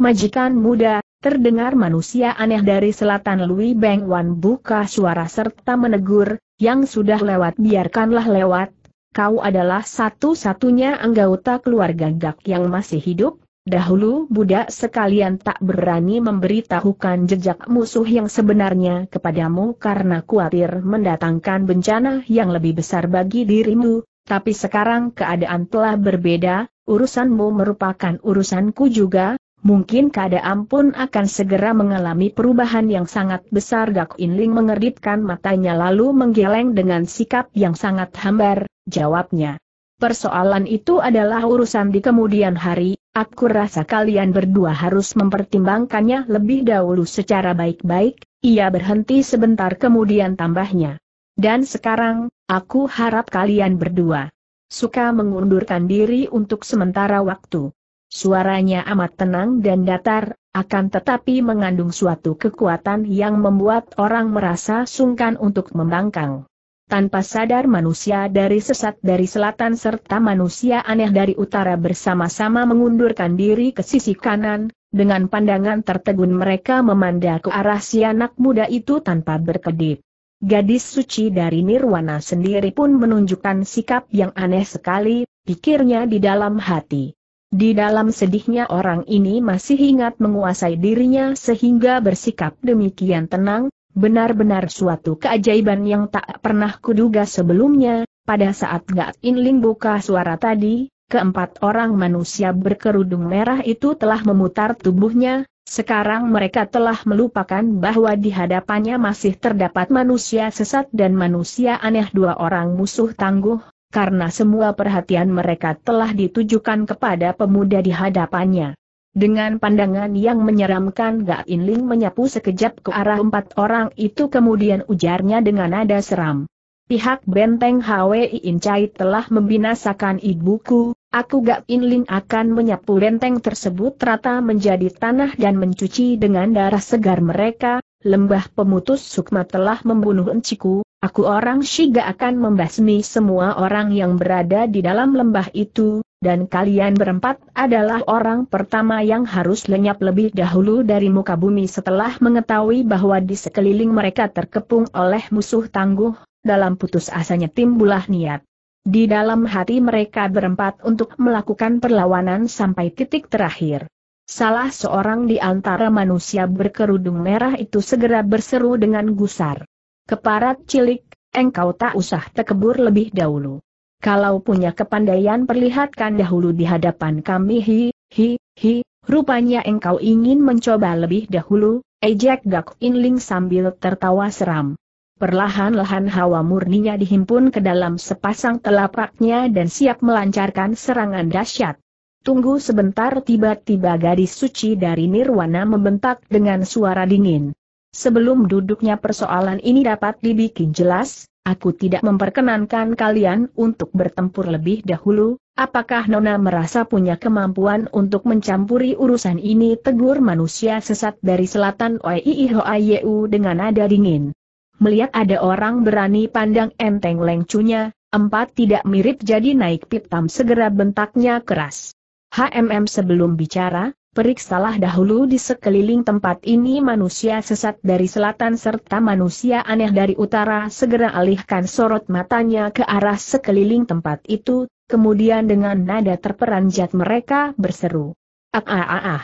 [SPEAKER 1] Majikan muda, terdengar manusia aneh dari selatan Lui Beng Wan buka suara serta menegur, yang sudah lewat biarkanlah lewat, kau adalah satu-satunya anggota keluarga Gak yang masih hidup, Dahulu budak sekalian tak berani memberitahukan jejak musuh yang sebenarnya kepadamu karena khawatir mendatangkan bencana yang lebih besar bagi dirimu, tapi sekarang keadaan telah berbeda, urusanmu merupakan urusanku juga, mungkin keadaan pun akan segera mengalami perubahan yang sangat besar Gak Inling mengerditkan matanya lalu menggeleng dengan sikap yang sangat hambar, jawabnya. Persoalan itu adalah urusan di kemudian hari, aku rasa kalian berdua harus mempertimbangkannya lebih dahulu secara baik-baik, ia berhenti sebentar kemudian tambahnya. Dan sekarang, Aku harap kalian berdua suka mengundurkan diri untuk sementara waktu. Suaranya amat tenang dan datar, akan tetapi mengandung suatu kekuatan yang membuat orang merasa sungkan untuk membangkang. Tanpa sadar manusia dari sesat dari selatan serta manusia aneh dari utara bersama-sama mengundurkan diri ke sisi kanan, dengan pandangan tertegun mereka memandang ke arah si anak muda itu tanpa berkedip. Gadis suci dari Nirwana sendiri pun menunjukkan sikap yang aneh sekali, pikirnya di dalam hati. Di dalam sedihnya orang ini masih ingat menguasai dirinya sehingga bersikap demikian tenang, benar-benar suatu keajaiban yang tak pernah kuduga sebelumnya, pada saat Gak Inling buka suara tadi, keempat orang manusia berkerudung merah itu telah memutar tubuhnya, sekarang mereka telah melupakan bahwa di hadapannya masih terdapat manusia sesat dan manusia aneh dua orang musuh tangguh, karena semua perhatian mereka telah ditujukan kepada pemuda di hadapannya. Dengan pandangan yang menyeramkan Ga Inling menyapu sekejap ke arah empat orang itu kemudian ujarnya dengan nada seram. Pihak benteng HWI Incai telah membinasakan ibuku, aku Gak Inling akan menyapu benteng tersebut rata menjadi tanah dan mencuci dengan darah segar mereka, lembah pemutus sukma telah membunuh enciku, aku orang Shiga akan membasmi semua orang yang berada di dalam lembah itu, dan kalian berempat adalah orang pertama yang harus lenyap lebih dahulu dari muka bumi setelah mengetahui bahwa di sekeliling mereka terkepung oleh musuh tangguh, dalam putus asanya timbullah niat. Di dalam hati mereka berempat untuk melakukan perlawanan sampai titik terakhir. Salah seorang di antara manusia berkerudung merah itu segera berseru dengan gusar. Keparat cilik, engkau tak usah tekebur lebih dahulu. Kalau punya kepandaian perlihatkan dahulu di hadapan kami hi, hi, hi, rupanya engkau ingin mencoba lebih dahulu, ejek Gak Inling sambil tertawa seram. Perlahan-lahan hawa murninya dihimpun ke dalam sepasang telapaknya dan siap melancarkan serangan dahsyat. Tunggu sebentar tiba-tiba gadis suci dari Nirwana membentak dengan suara dingin. Sebelum duduknya persoalan ini dapat dibikin jelas, aku tidak memperkenankan kalian untuk bertempur lebih dahulu, apakah Nona merasa punya kemampuan untuk mencampuri urusan ini tegur manusia sesat dari selatan Oiihoayeu dengan nada dingin melihat ada orang berani pandang enteng lengcunya, empat tidak mirip jadi naik pitam segera bentaknya keras. HMM sebelum bicara, periksalah dahulu di sekeliling tempat ini manusia sesat dari selatan serta manusia aneh dari utara segera alihkan sorot matanya ke arah sekeliling tempat itu, kemudian dengan nada terperanjat mereka berseru. Ah ah ah ah.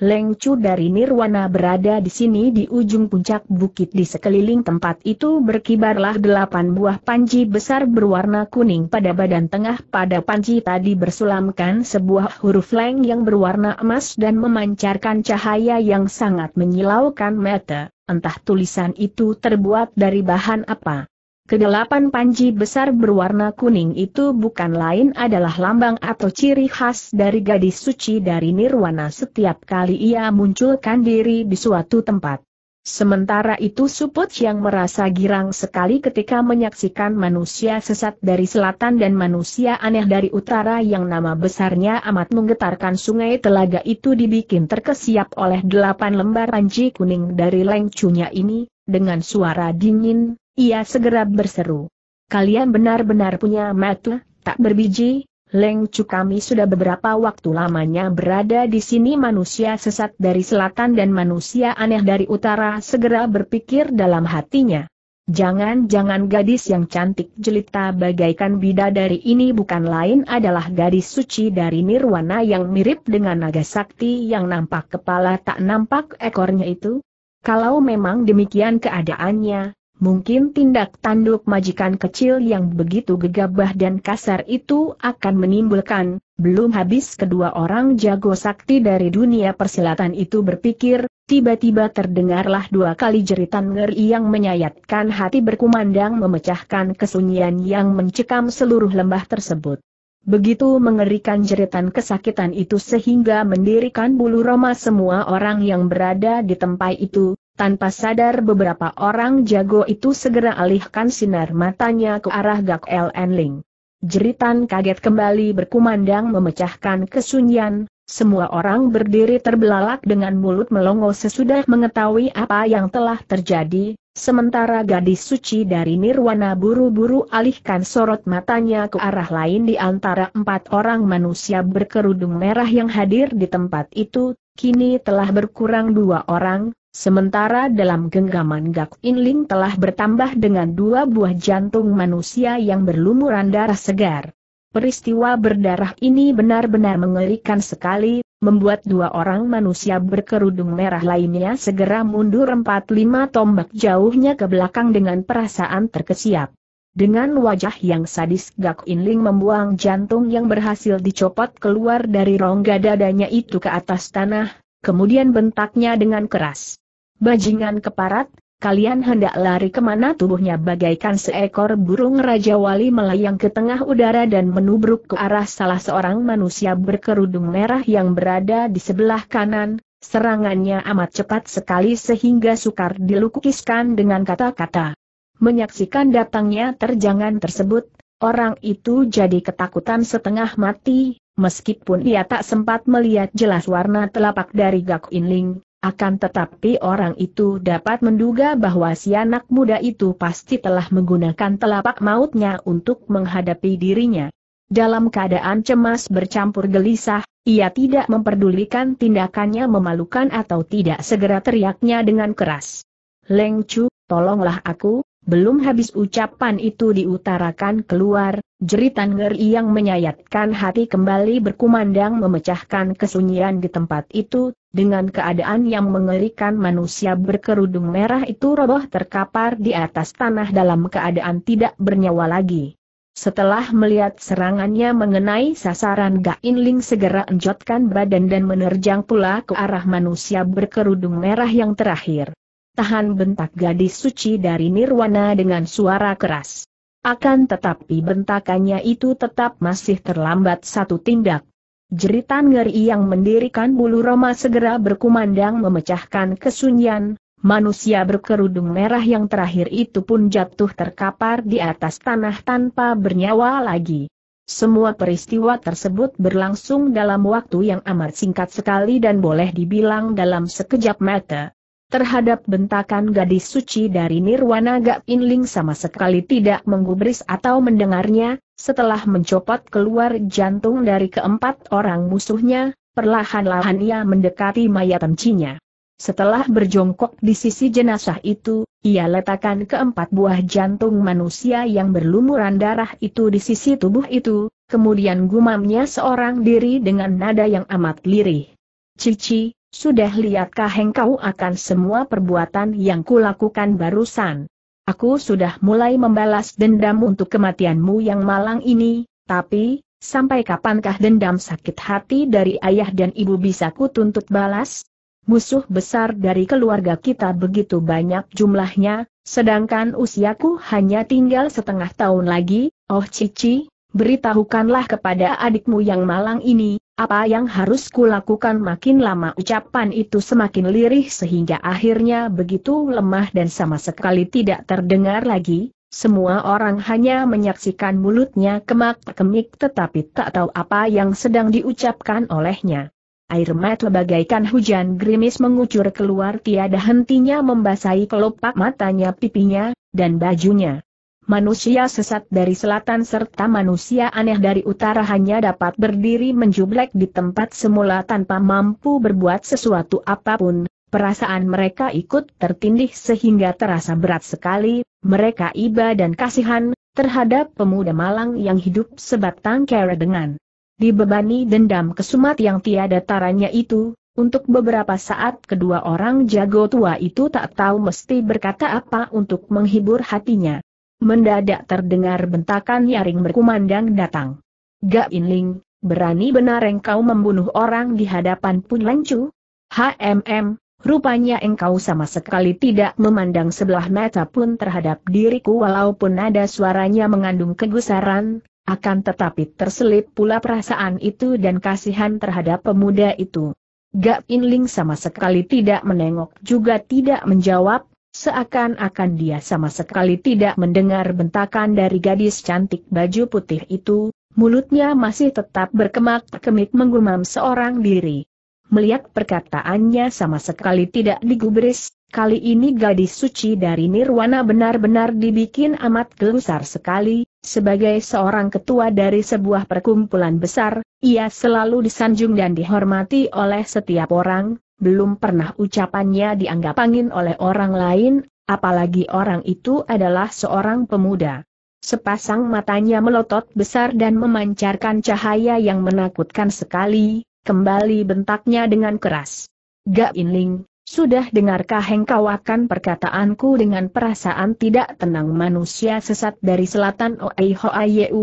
[SPEAKER 1] Leng Chu dari Nirwana berada di sini di ujung puncak bukit di sekeliling tempat itu berkibarlah delapan buah panji besar berwarna kuning pada badan tengah pada panji tadi bersulamkan sebuah huruf Leng yang berwarna emas dan memancarkan cahaya yang sangat menyilaukan mata, entah tulisan itu terbuat dari bahan apa. Kedelapan panji besar berwarna kuning itu bukan lain adalah lambang atau ciri khas dari gadis suci dari Nirwana setiap kali ia munculkan diri di suatu tempat. Sementara itu Suput yang merasa girang sekali ketika menyaksikan manusia sesat dari selatan dan manusia aneh dari utara yang nama besarnya amat menggetarkan sungai telaga itu dibikin terkesiap oleh delapan lembar panji kuning dari lengcunya ini, dengan suara dingin, ia segera berseru. Kalian benar-benar punya mata, tak berbiji, Leng Cu kami sudah beberapa waktu lamanya berada di sini manusia sesat dari selatan dan manusia aneh dari utara segera berpikir dalam hatinya. Jangan-jangan gadis yang cantik jelita bagaikan bidadari ini bukan lain adalah gadis suci dari Nirwana yang mirip dengan naga sakti yang nampak kepala tak nampak ekornya itu? Kalau memang demikian keadaannya, Mungkin tindak tanduk majikan kecil yang begitu gegabah dan kasar itu akan menimbulkan, belum habis kedua orang jago sakti dari dunia persilatan itu berpikir, tiba-tiba terdengarlah dua kali jeritan ngeri yang menyayatkan hati berkumandang memecahkan kesunyian yang mencekam seluruh lembah tersebut. Begitu mengerikan jeritan kesakitan itu sehingga mendirikan bulu roma semua orang yang berada di tempat itu, tanpa sadar beberapa orang jago itu segera alihkan sinar matanya ke arah Gak LN Ling. Jeritan kaget kembali berkumandang memecahkan kesunyian, semua orang berdiri terbelalak dengan mulut melongo sesudah mengetahui apa yang telah terjadi, sementara gadis suci dari Nirwana buru-buru alihkan sorot matanya ke arah lain di antara empat orang manusia berkerudung merah yang hadir di tempat itu, kini telah berkurang dua orang, Sementara dalam genggaman Gak Inling telah bertambah dengan dua buah jantung manusia yang berlumuran darah segar. Peristiwa berdarah ini benar-benar mengerikan sekali, membuat dua orang manusia berkerudung merah lainnya segera mundur empat lima tombak jauhnya ke belakang dengan perasaan terkesiap. Dengan wajah yang sadis Gak Inling membuang jantung yang berhasil dicopot keluar dari rongga dadanya itu ke atas tanah, kemudian bentaknya dengan keras. Bajingan keparat, kalian hendak lari kemana tubuhnya bagaikan seekor burung Raja Wali melayang ke tengah udara dan menubruk ke arah salah seorang manusia berkerudung merah yang berada di sebelah kanan, serangannya amat cepat sekali sehingga sukar dilukiskan dengan kata-kata. Menyaksikan datangnya terjangan tersebut, Orang itu jadi ketakutan setengah mati, meskipun ia tak sempat melihat jelas warna telapak dari Gak Inling, akan tetapi orang itu dapat menduga bahwa si anak muda itu pasti telah menggunakan telapak mautnya untuk menghadapi dirinya. Dalam keadaan cemas bercampur gelisah, ia tidak memperdulikan tindakannya memalukan atau tidak segera teriaknya dengan keras. Leng Chu, tolonglah aku, belum habis ucapan itu diutarakan keluar, jeritan ngeri yang menyayatkan hati kembali berkumandang memecahkan kesunyian di tempat itu, dengan keadaan yang mengerikan manusia berkerudung merah itu roboh terkapar di atas tanah dalam keadaan tidak bernyawa lagi. Setelah melihat serangannya mengenai sasaran Gain Ling segera enjotkan badan dan menerjang pula ke arah manusia berkerudung merah yang terakhir tahan bentak gadis suci dari Nirwana dengan suara keras. Akan tetapi bentakannya itu tetap masih terlambat satu tindak. Jeritan ngeri yang mendirikan bulu Roma segera berkumandang memecahkan kesunyian, manusia berkerudung merah yang terakhir itu pun jatuh terkapar di atas tanah tanpa bernyawa lagi. Semua peristiwa tersebut berlangsung dalam waktu yang amat singkat sekali dan boleh dibilang dalam sekejap mata terhadap bentakan gadis suci dari Nirwana Gak Inling sama sekali tidak menggubris atau mendengarnya, setelah mencopot keluar jantung dari keempat orang musuhnya, perlahan-lahan ia mendekati mayat emcinya. Setelah berjongkok di sisi jenazah itu, ia letakkan keempat buah jantung manusia yang berlumuran darah itu di sisi tubuh itu, kemudian gumamnya seorang diri dengan nada yang amat lirih. Cici, sudah lihatkah engkau akan semua perbuatan yang kulakukan barusan? Aku sudah mulai membalas dendam untuk kematianmu yang malang ini, tapi, sampai kapankah dendam sakit hati dari ayah dan ibu bisa kutuntut balas? Musuh besar dari keluarga kita begitu banyak jumlahnya, sedangkan usiaku hanya tinggal setengah tahun lagi, oh cici, beritahukanlah kepada adikmu yang malang ini, apa yang harus kulakukan makin lama ucapan itu semakin lirih sehingga akhirnya begitu lemah dan sama sekali tidak terdengar lagi, semua orang hanya menyaksikan mulutnya kemak-kemik tetapi tak tahu apa yang sedang diucapkan olehnya. Air mata bagaikan hujan gerimis mengucur keluar tiada hentinya membasahi kelopak matanya pipinya, dan bajunya manusia sesat dari selatan serta manusia aneh dari utara hanya dapat berdiri menjublek di tempat semula tanpa mampu berbuat sesuatu apapun. Perasaan mereka ikut tertindih sehingga terasa berat sekali, mereka iba dan kasihan, terhadap pemuda malang yang hidup sebatang kera dengan dibebani dendam kesumat yang tiada taranya itu, untuk beberapa saat kedua orang jago tua itu tak tahu mesti berkata apa untuk menghibur hatinya. Mendadak terdengar bentakan nyaring berkumandang datang. Gak Inling, berani benar engkau membunuh orang di hadapan Pun Lengcu? HMM, rupanya engkau sama sekali tidak memandang sebelah mata pun terhadap diriku walaupun ada suaranya mengandung kegusaran, akan tetapi terselip pula perasaan itu dan kasihan terhadap pemuda itu. Gak Inling sama sekali tidak menengok juga tidak menjawab, Seakan-akan dia sama sekali tidak mendengar bentakan dari gadis cantik baju putih itu, mulutnya masih tetap berkemak-kemik menggumam seorang diri. Melihat perkataannya sama sekali tidak digubris, kali ini gadis suci dari Nirwana benar-benar dibikin amat gelusar sekali, sebagai seorang ketua dari sebuah perkumpulan besar, ia selalu disanjung dan dihormati oleh setiap orang, belum pernah ucapannya dianggap angin oleh orang lain, apalagi orang itu adalah seorang pemuda. Sepasang matanya melotot besar dan memancarkan cahaya yang menakutkan sekali, kembali bentaknya dengan keras. Gak Inling, sudah dengarkah engkau akan perkataanku dengan perasaan tidak tenang manusia sesat dari selatan Oei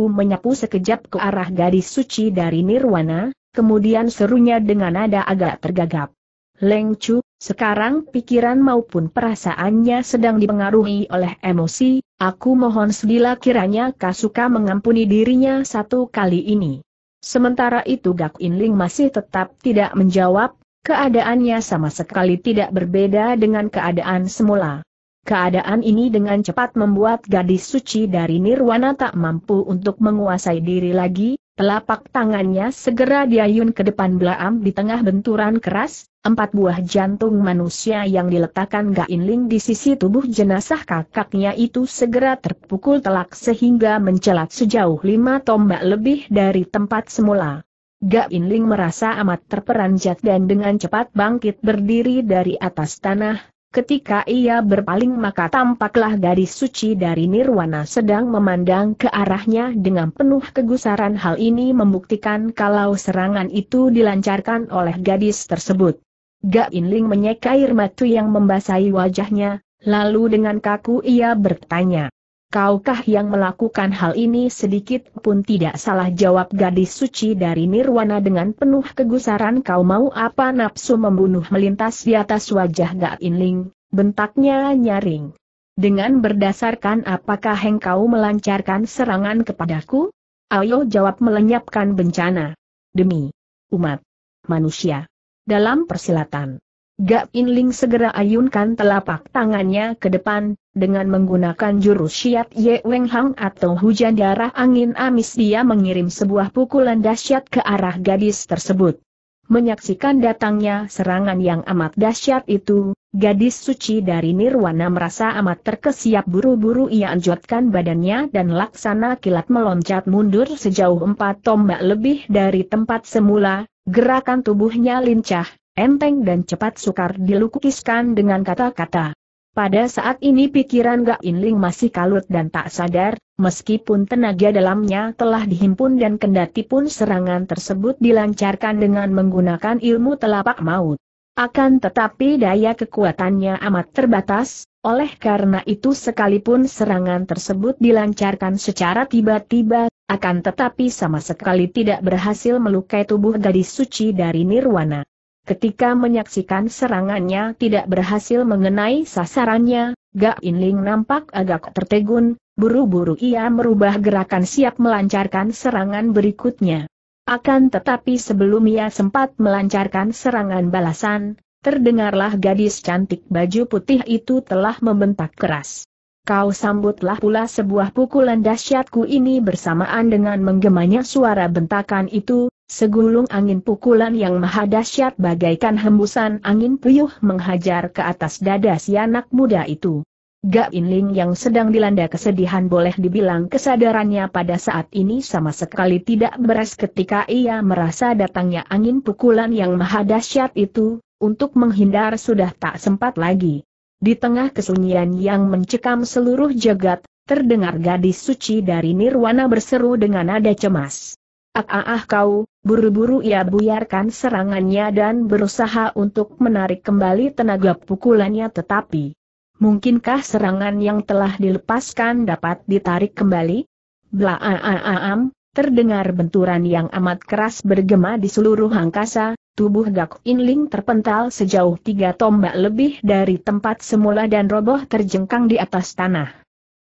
[SPEAKER 1] menyapu sekejap ke arah gadis suci dari Nirwana, kemudian serunya dengan nada agak tergagap. Leng Chu, sekarang pikiran maupun perasaannya sedang dipengaruhi oleh emosi, aku mohon sedila kiranya Kasuka mengampuni dirinya satu kali ini. Sementara itu Gak Inling masih tetap tidak menjawab, keadaannya sama sekali tidak berbeda dengan keadaan semula. Keadaan ini dengan cepat membuat gadis suci dari Nirwana tak mampu untuk menguasai diri lagi, Telapak tangannya segera diayun ke depan belaam di tengah benturan keras, empat buah jantung manusia yang diletakkan Gainling di sisi tubuh jenazah kakaknya itu segera terpukul telak sehingga mencelat sejauh lima tombak lebih dari tempat semula. Gainling merasa amat terperanjat dan dengan cepat bangkit berdiri dari atas tanah, Ketika ia berpaling maka tampaklah gadis suci dari Nirwana sedang memandang ke arahnya dengan penuh kegusaran hal ini membuktikan kalau serangan itu dilancarkan oleh gadis tersebut. Gak Inling menyeka air matu yang membasahi wajahnya, lalu dengan kaku ia bertanya, Kaukah yang melakukan hal ini sedikit pun tidak salah jawab gadis suci dari Nirwana dengan penuh kegusaran kau mau apa nafsu membunuh melintas di atas wajah Gak Inling, bentaknya nyaring. Dengan berdasarkan apakah engkau melancarkan serangan kepadaku? Ayo jawab melenyapkan bencana. Demi umat manusia. Dalam persilatan. Gak Inling segera ayunkan telapak tangannya ke depan, dengan menggunakan jurus Syiat Ye Weng Hang atau hujan darah angin amis dia mengirim sebuah pukulan dahsyat ke arah gadis tersebut. Menyaksikan datangnya serangan yang amat dahsyat itu, gadis suci dari Nirwana merasa amat terkesiap buru-buru ia anjotkan badannya dan laksana kilat meloncat mundur sejauh empat tombak lebih dari tempat semula, gerakan tubuhnya lincah, enteng dan cepat sukar dilukiskan dengan kata-kata. Pada saat ini pikiran Gak Inling masih kalut dan tak sadar, meskipun tenaga dalamnya telah dihimpun dan kendati pun serangan tersebut dilancarkan dengan menggunakan ilmu telapak maut. Akan tetapi daya kekuatannya amat terbatas, oleh karena itu sekalipun serangan tersebut dilancarkan secara tiba-tiba, akan tetapi sama sekali tidak berhasil melukai tubuh gadis suci dari Nirwana. Ketika menyaksikan serangannya tidak berhasil mengenai sasarannya, Gak Inling nampak agak tertegun, buru-buru ia merubah gerakan siap melancarkan serangan berikutnya. Akan tetapi sebelum ia sempat melancarkan serangan balasan, terdengarlah gadis cantik baju putih itu telah membentak keras kau sambutlah pula sebuah pukulan dahsyatku ini bersamaan dengan menggemanya suara bentakan itu, segulung angin pukulan yang maha dahsyat bagaikan hembusan angin puyuh menghajar ke atas dada si anak muda itu. Gak Inling yang sedang dilanda kesedihan boleh dibilang kesadarannya pada saat ini sama sekali tidak beres ketika ia merasa datangnya angin pukulan yang maha dahsyat itu, untuk menghindar sudah tak sempat lagi. Di tengah kesunyian yang mencekam seluruh jagat, terdengar gadis suci dari Nirwana berseru dengan nada cemas. Ah ah ah kau, buru-buru ia buyarkan serangannya dan berusaha untuk menarik kembali tenaga pukulannya tetapi. Mungkinkah serangan yang telah dilepaskan dapat ditarik kembali? Blaaaaam, ah, ah, ah, terdengar benturan yang amat keras bergema di seluruh angkasa, Tubuh Gak Inling terpental sejauh tiga tombak lebih dari tempat semula dan roboh terjengkang di atas tanah.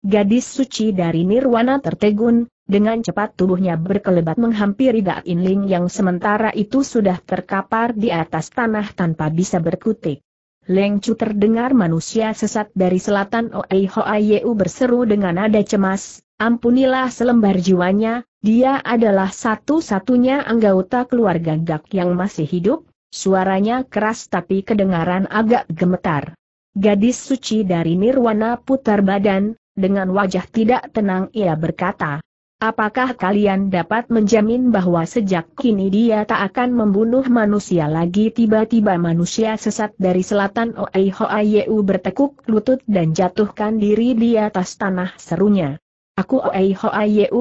[SPEAKER 1] Gadis suci dari Nirwana tertegun, dengan cepat tubuhnya berkelebat menghampiri Gak Inling yang sementara itu sudah terkapar di atas tanah tanpa bisa berkutik. Leng Chu terdengar manusia sesat dari selatan Oei Hoa Yeu berseru dengan nada cemas, ampunilah selembar jiwanya, dia adalah satu-satunya anggota keluarga Gak yang masih hidup, suaranya keras tapi kedengaran agak gemetar. Gadis suci dari Nirwana putar badan, dengan wajah tidak tenang ia berkata, Apakah kalian dapat menjamin bahwa sejak kini dia tak akan membunuh manusia lagi? Tiba-tiba manusia sesat dari selatan Oei Hoaiyu bertekuk lutut dan jatuhkan diri di atas tanah serunya. Aku Oei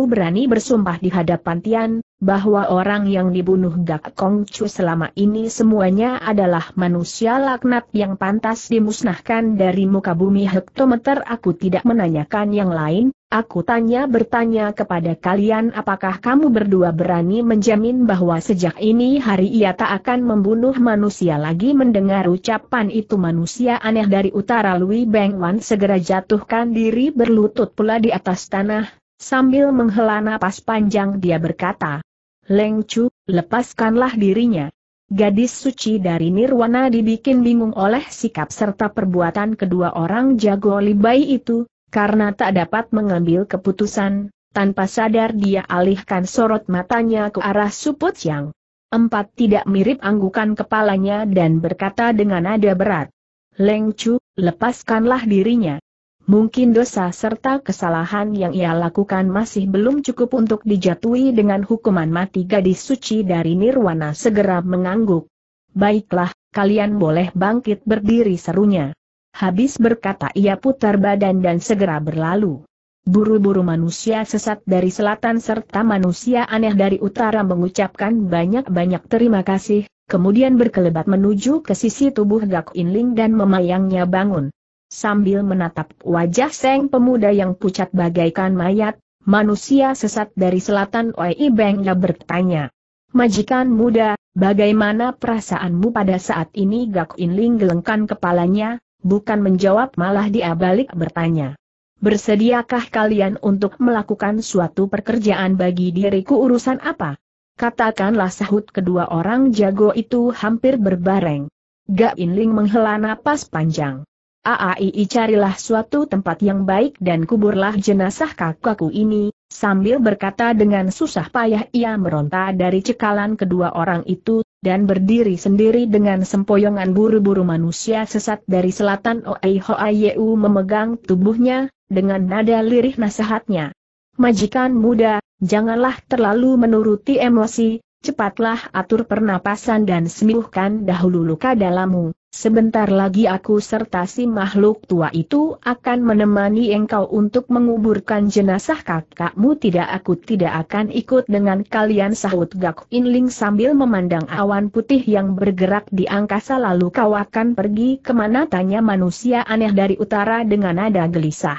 [SPEAKER 1] berani bersumpah di hadapan Tian, bahwa orang yang dibunuh Gak Kong Chu selama ini semuanya adalah manusia laknat yang pantas dimusnahkan dari muka bumi hektometer. Aku tidak menanyakan yang lain, Aku tanya bertanya kepada kalian apakah kamu berdua berani menjamin bahwa sejak ini hari ia tak akan membunuh manusia lagi mendengar ucapan itu manusia aneh dari utara Lui Beng Wan segera jatuhkan diri berlutut pula di atas tanah, sambil menghela napas panjang dia berkata, Leng Chu, lepaskanlah dirinya. Gadis suci dari Nirwana dibikin bingung oleh sikap serta perbuatan kedua orang jago Libai itu, karena tak dapat mengambil keputusan, tanpa sadar dia alihkan sorot matanya ke arah suput yang empat tidak mirip anggukan kepalanya dan berkata dengan nada berat. Leng Chu, lepaskanlah dirinya. Mungkin dosa serta kesalahan yang ia lakukan masih belum cukup untuk dijatuhi dengan hukuman mati gadis suci dari Nirwana segera mengangguk. Baiklah, kalian boleh bangkit berdiri serunya. Habis berkata ia putar badan dan segera berlalu. Buru-buru manusia sesat dari selatan serta manusia aneh dari utara mengucapkan banyak-banyak terima kasih, kemudian berkelebat menuju ke sisi tubuh Gak Inling dan memayangnya bangun. Sambil menatap wajah Seng pemuda yang pucat bagaikan mayat, manusia sesat dari selatan Oi Bengnya bertanya. Majikan muda, bagaimana perasaanmu pada saat ini Gak Inling gelengkan kepalanya, Bukan menjawab malah dia balik bertanya. Bersediakah kalian untuk melakukan suatu pekerjaan bagi diriku urusan apa? Katakanlah sahut kedua orang jago itu hampir berbareng. Gak Inling menghela napas panjang. Aai carilah suatu tempat yang baik dan kuburlah jenazah kakakku ini, sambil berkata dengan susah payah ia meronta dari cekalan kedua orang itu, dan berdiri sendiri dengan sempoyongan buru-buru manusia sesat dari selatan Oeihoayu memegang tubuhnya, dengan nada lirih nasihatnya. Majikan muda, janganlah terlalu menuruti emosi, Cepatlah atur pernapasan dan sembuhkan dahulu luka dalammu, sebentar lagi aku serta si makhluk tua itu akan menemani engkau untuk menguburkan jenazah kakakmu tidak aku tidak akan ikut dengan kalian sahut Gak Inling sambil memandang awan putih yang bergerak di angkasa lalu kau akan pergi kemana tanya manusia aneh dari utara dengan nada gelisah.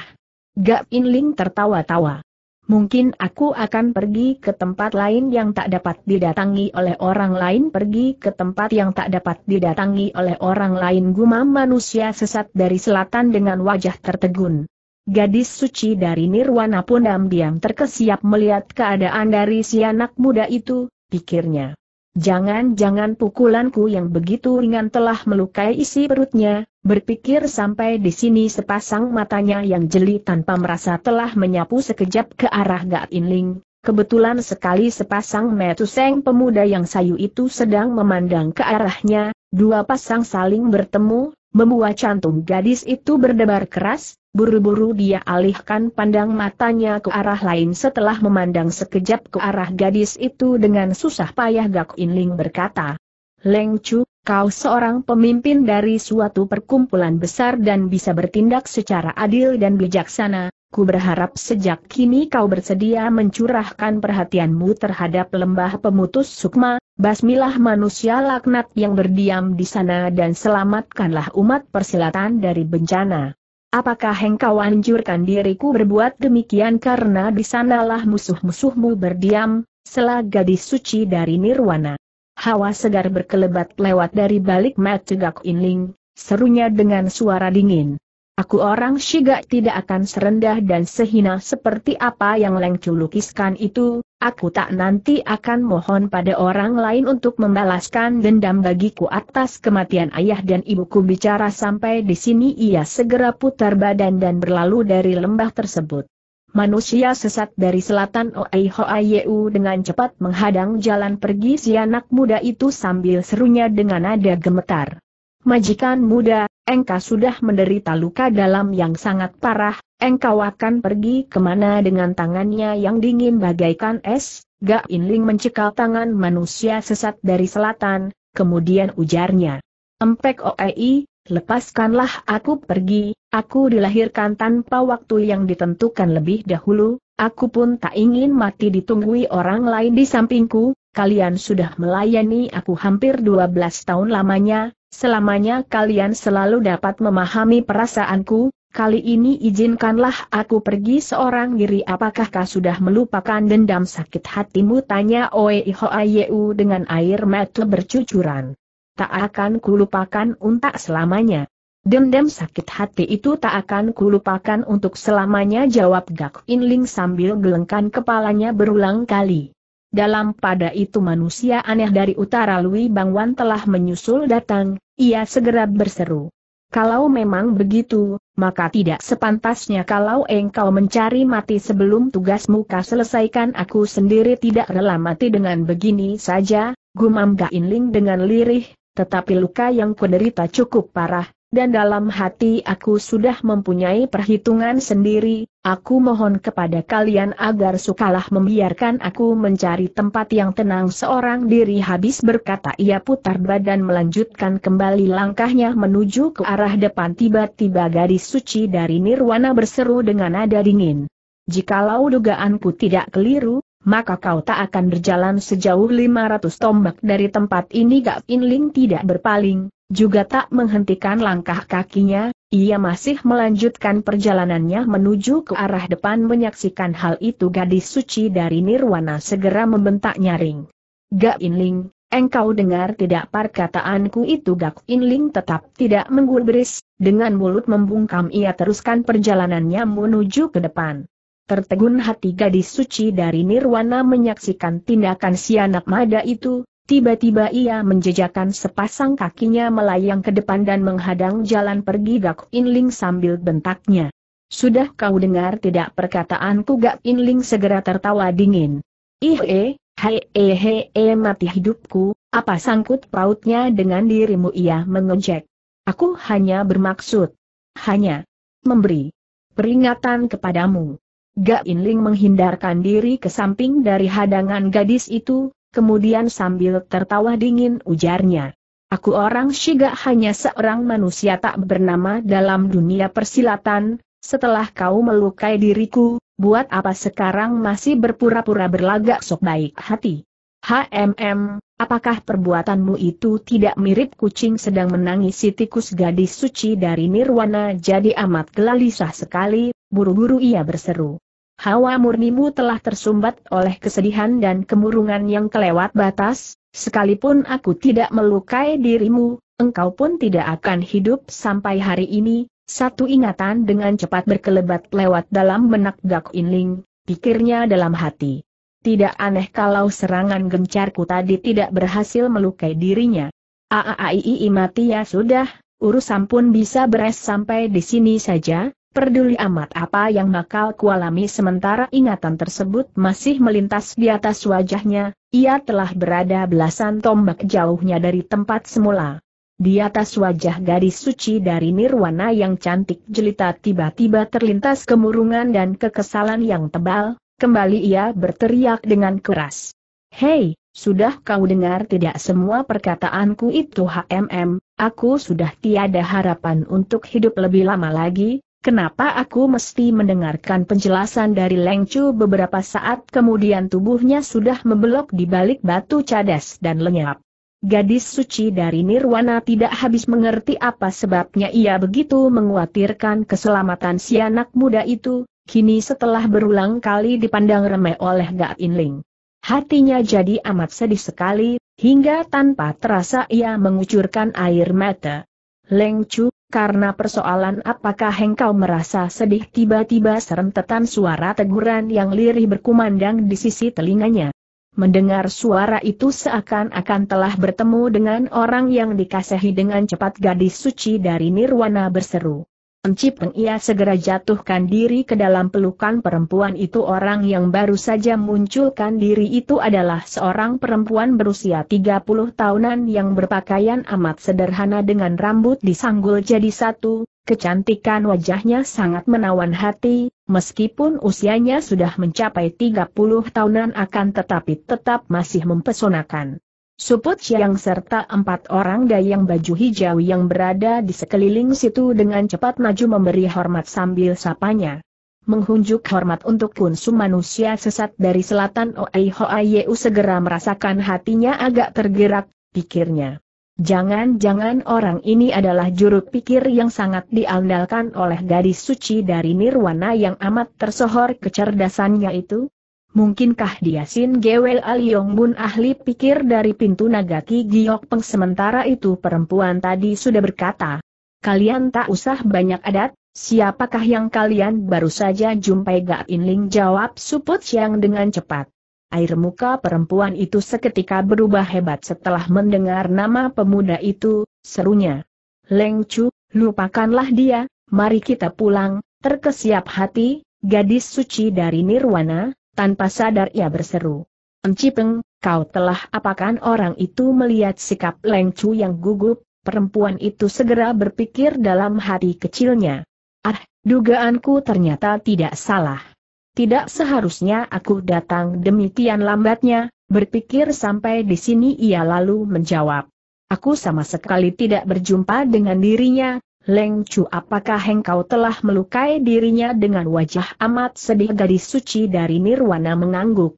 [SPEAKER 1] Gak Inling tertawa-tawa. Mungkin aku akan pergi ke tempat lain yang tak dapat didatangi oleh orang lain Pergi ke tempat yang tak dapat didatangi oleh orang lain Gumam manusia sesat dari selatan dengan wajah tertegun Gadis suci dari Nirwana pun diam-diam terkesiap melihat keadaan dari si anak muda itu, pikirnya. Jangan-jangan pukulanku yang begitu ringan telah melukai isi perutnya, berpikir sampai di sini sepasang matanya yang jeli tanpa merasa telah menyapu sekejap ke arah in Inling. Kebetulan sekali sepasang metuseng pemuda yang sayu itu sedang memandang ke arahnya, dua pasang saling bertemu, membuat cantum gadis itu berdebar keras, Buru-buru dia alihkan pandang matanya ke arah lain setelah memandang sekejap ke arah gadis itu dengan susah payah Gak Inling berkata. Leng Chu, kau seorang pemimpin dari suatu perkumpulan besar dan bisa bertindak secara adil dan bijaksana, ku berharap sejak kini kau bersedia mencurahkan perhatianmu terhadap lembah pemutus sukma, basmilah manusia laknat yang berdiam di sana dan selamatkanlah umat persilatan dari bencana. Apakah engkau anjurkan diriku berbuat demikian karena di sanalah musuh-musuhmu berdiam, selah gadis suci dari Nirwana. Hawa segar berkelebat lewat dari balik mata tegak Inling, serunya dengan suara dingin. Aku orang Shiga tidak akan serendah dan sehina seperti apa yang Leng Chu lukiskan itu, aku tak nanti akan mohon pada orang lain untuk membalaskan dendam bagiku atas kematian ayah dan ibuku bicara sampai di sini ia segera putar badan dan berlalu dari lembah tersebut. Manusia sesat dari selatan Oai Hoaiyu dengan cepat menghadang jalan pergi si anak muda itu sambil serunya dengan nada gemetar. Majikan muda, engkau sudah menderita luka dalam yang sangat parah, engkau akan pergi kemana dengan tangannya yang dingin bagaikan es? Gak Inling mencekal tangan manusia sesat dari selatan, kemudian ujarnya. Empek OEI, lepaskanlah aku pergi, aku dilahirkan tanpa waktu yang ditentukan lebih dahulu, aku pun tak ingin mati ditunggui orang lain di sampingku, kalian sudah melayani aku hampir 12 tahun lamanya, Selamanya kalian selalu dapat memahami perasaanku, kali ini izinkanlah aku pergi seorang diri apakah kau sudah melupakan dendam sakit hatimu tanya Oe Ayeu dengan air mata bercucuran. Tak akan kulupakan untuk selamanya. Dendam sakit hati itu tak akan kulupakan untuk selamanya jawab Gak Inling sambil gelengkan kepalanya berulang kali. Dalam pada itu manusia aneh dari utara Lui Bangwan telah menyusul datang, ia segera berseru. Kalau memang begitu, maka tidak sepantasnya kalau engkau mencari mati sebelum tugasmu kau selesaikan aku sendiri tidak rela mati dengan begini saja, gumam Gainling dengan lirih, tetapi luka yang kuderita cukup parah, dan dalam hati aku sudah mempunyai perhitungan sendiri, aku mohon kepada kalian agar sukalah membiarkan aku mencari tempat yang tenang seorang diri habis berkata ia putar badan melanjutkan kembali langkahnya menuju ke arah depan tiba-tiba gadis suci dari Nirwana berseru dengan nada dingin. Jikalau dugaanku tidak keliru, maka kau tak akan berjalan sejauh 500 tombak dari tempat ini Gak Inling tidak berpaling, juga tak menghentikan langkah kakinya, ia masih melanjutkan perjalanannya menuju ke arah depan menyaksikan hal itu gadis suci dari Nirwana segera membentak nyaring. Gak Inling, engkau dengar tidak perkataanku itu Gak Inling tetap tidak menggubris, dengan mulut membungkam ia teruskan perjalanannya menuju ke depan. Tertegun hati gadis suci dari Nirwana menyaksikan tindakan si anak mada itu, Tiba-tiba ia menjejakkan sepasang kakinya melayang ke depan dan menghadang jalan pergi Gak Inling sambil bentaknya. Sudah kau dengar tidak perkataanku Gak Inling segera tertawa dingin. Ih eh, hai eh he eh mati hidupku, apa sangkut pautnya dengan dirimu ia mengejek. Aku hanya bermaksud. Hanya. Memberi. Peringatan kepadamu. Gak Inling menghindarkan diri ke samping dari hadangan gadis itu, kemudian sambil tertawa dingin ujarnya. Aku orang Shiga hanya seorang manusia tak bernama dalam dunia persilatan, setelah kau melukai diriku, buat apa sekarang masih berpura-pura berlagak sok baik hati? HMM, apakah perbuatanmu itu tidak mirip kucing sedang menangisi tikus gadis suci dari Nirwana jadi amat gelisah sekali, buru-buru ia berseru. Hawa murnimu telah tersumbat oleh kesedihan dan kemurungan yang kelewat batas, sekalipun aku tidak melukai dirimu, engkau pun tidak akan hidup sampai hari ini. Satu ingatan dengan cepat berkelebat lewat dalam benak Gak Inling, pikirnya dalam hati. Tidak aneh kalau serangan gencarku tadi tidak berhasil melukai dirinya. Aaaii mati ya sudah, urusan pun bisa beres sampai di sini saja, peduli amat apa yang bakal kualami sementara ingatan tersebut masih melintas di atas wajahnya, ia telah berada belasan tombak jauhnya dari tempat semula. Di atas wajah gadis suci dari Nirwana yang cantik jelita tiba-tiba terlintas kemurungan dan kekesalan yang tebal, kembali ia berteriak dengan keras. Hei, sudah kau dengar tidak semua perkataanku itu HMM, aku sudah tiada harapan untuk hidup lebih lama lagi, Kenapa aku mesti mendengarkan penjelasan dari Leng Chu beberapa saat kemudian tubuhnya sudah membelok di balik batu cadas dan lenyap. Gadis suci dari Nirwana tidak habis mengerti apa sebabnya ia begitu menguatirkan keselamatan si anak muda itu, kini setelah berulang kali dipandang remeh oleh Gak Inling. Hatinya jadi amat sedih sekali, hingga tanpa terasa ia mengucurkan air mata. Leng Chu, karena persoalan apakah hengkau merasa sedih tiba-tiba serentetan suara teguran yang lirih berkumandang di sisi telinganya. Mendengar suara itu seakan-akan telah bertemu dengan orang yang dikasihi dengan cepat gadis suci dari Nirwana berseru. Peng ia segera jatuhkan diri ke dalam pelukan perempuan itu orang yang baru saja munculkan diri itu adalah seorang perempuan berusia 30 tahunan yang berpakaian amat sederhana dengan rambut disanggul jadi satu, kecantikan wajahnya sangat menawan hati, meskipun usianya sudah mencapai 30 tahunan akan tetapi tetap masih mempesonakan. Suput Siang serta empat orang dayang baju hijau yang berada di sekeliling situ dengan cepat maju memberi hormat sambil sapanya. Menghunjuk hormat untuk kunsu manusia sesat dari selatan Oei Hoai Yeu segera merasakan hatinya agak tergerak, pikirnya. Jangan-jangan orang ini adalah juru pikir yang sangat diandalkan oleh gadis suci dari Nirwana yang amat tersohor kecerdasannya itu? Mungkinkah dia Sin Gewel Aliong Bun ahli pikir dari pintu Nagaki Ki Giok Peng sementara itu perempuan tadi sudah berkata. Kalian tak usah banyak adat, siapakah yang kalian baru saja jumpai Gak Inling jawab Suput Siang dengan cepat. Air muka perempuan itu seketika berubah hebat setelah mendengar nama pemuda itu, serunya. Leng Chu, lupakanlah dia, mari kita pulang, terkesiap hati, gadis suci dari Nirwana, tanpa sadar ia berseru. Encipeng, kau telah apakan orang itu melihat sikap Leng Chu yang gugup, perempuan itu segera berpikir dalam hati kecilnya. Ah, dugaanku ternyata tidak salah. Tidak seharusnya aku datang demikian lambatnya, berpikir sampai di sini ia lalu menjawab. Aku sama sekali tidak berjumpa dengan dirinya, Leng Chu apakah engkau telah melukai dirinya dengan wajah amat sedih gadis suci dari Nirwana mengangguk.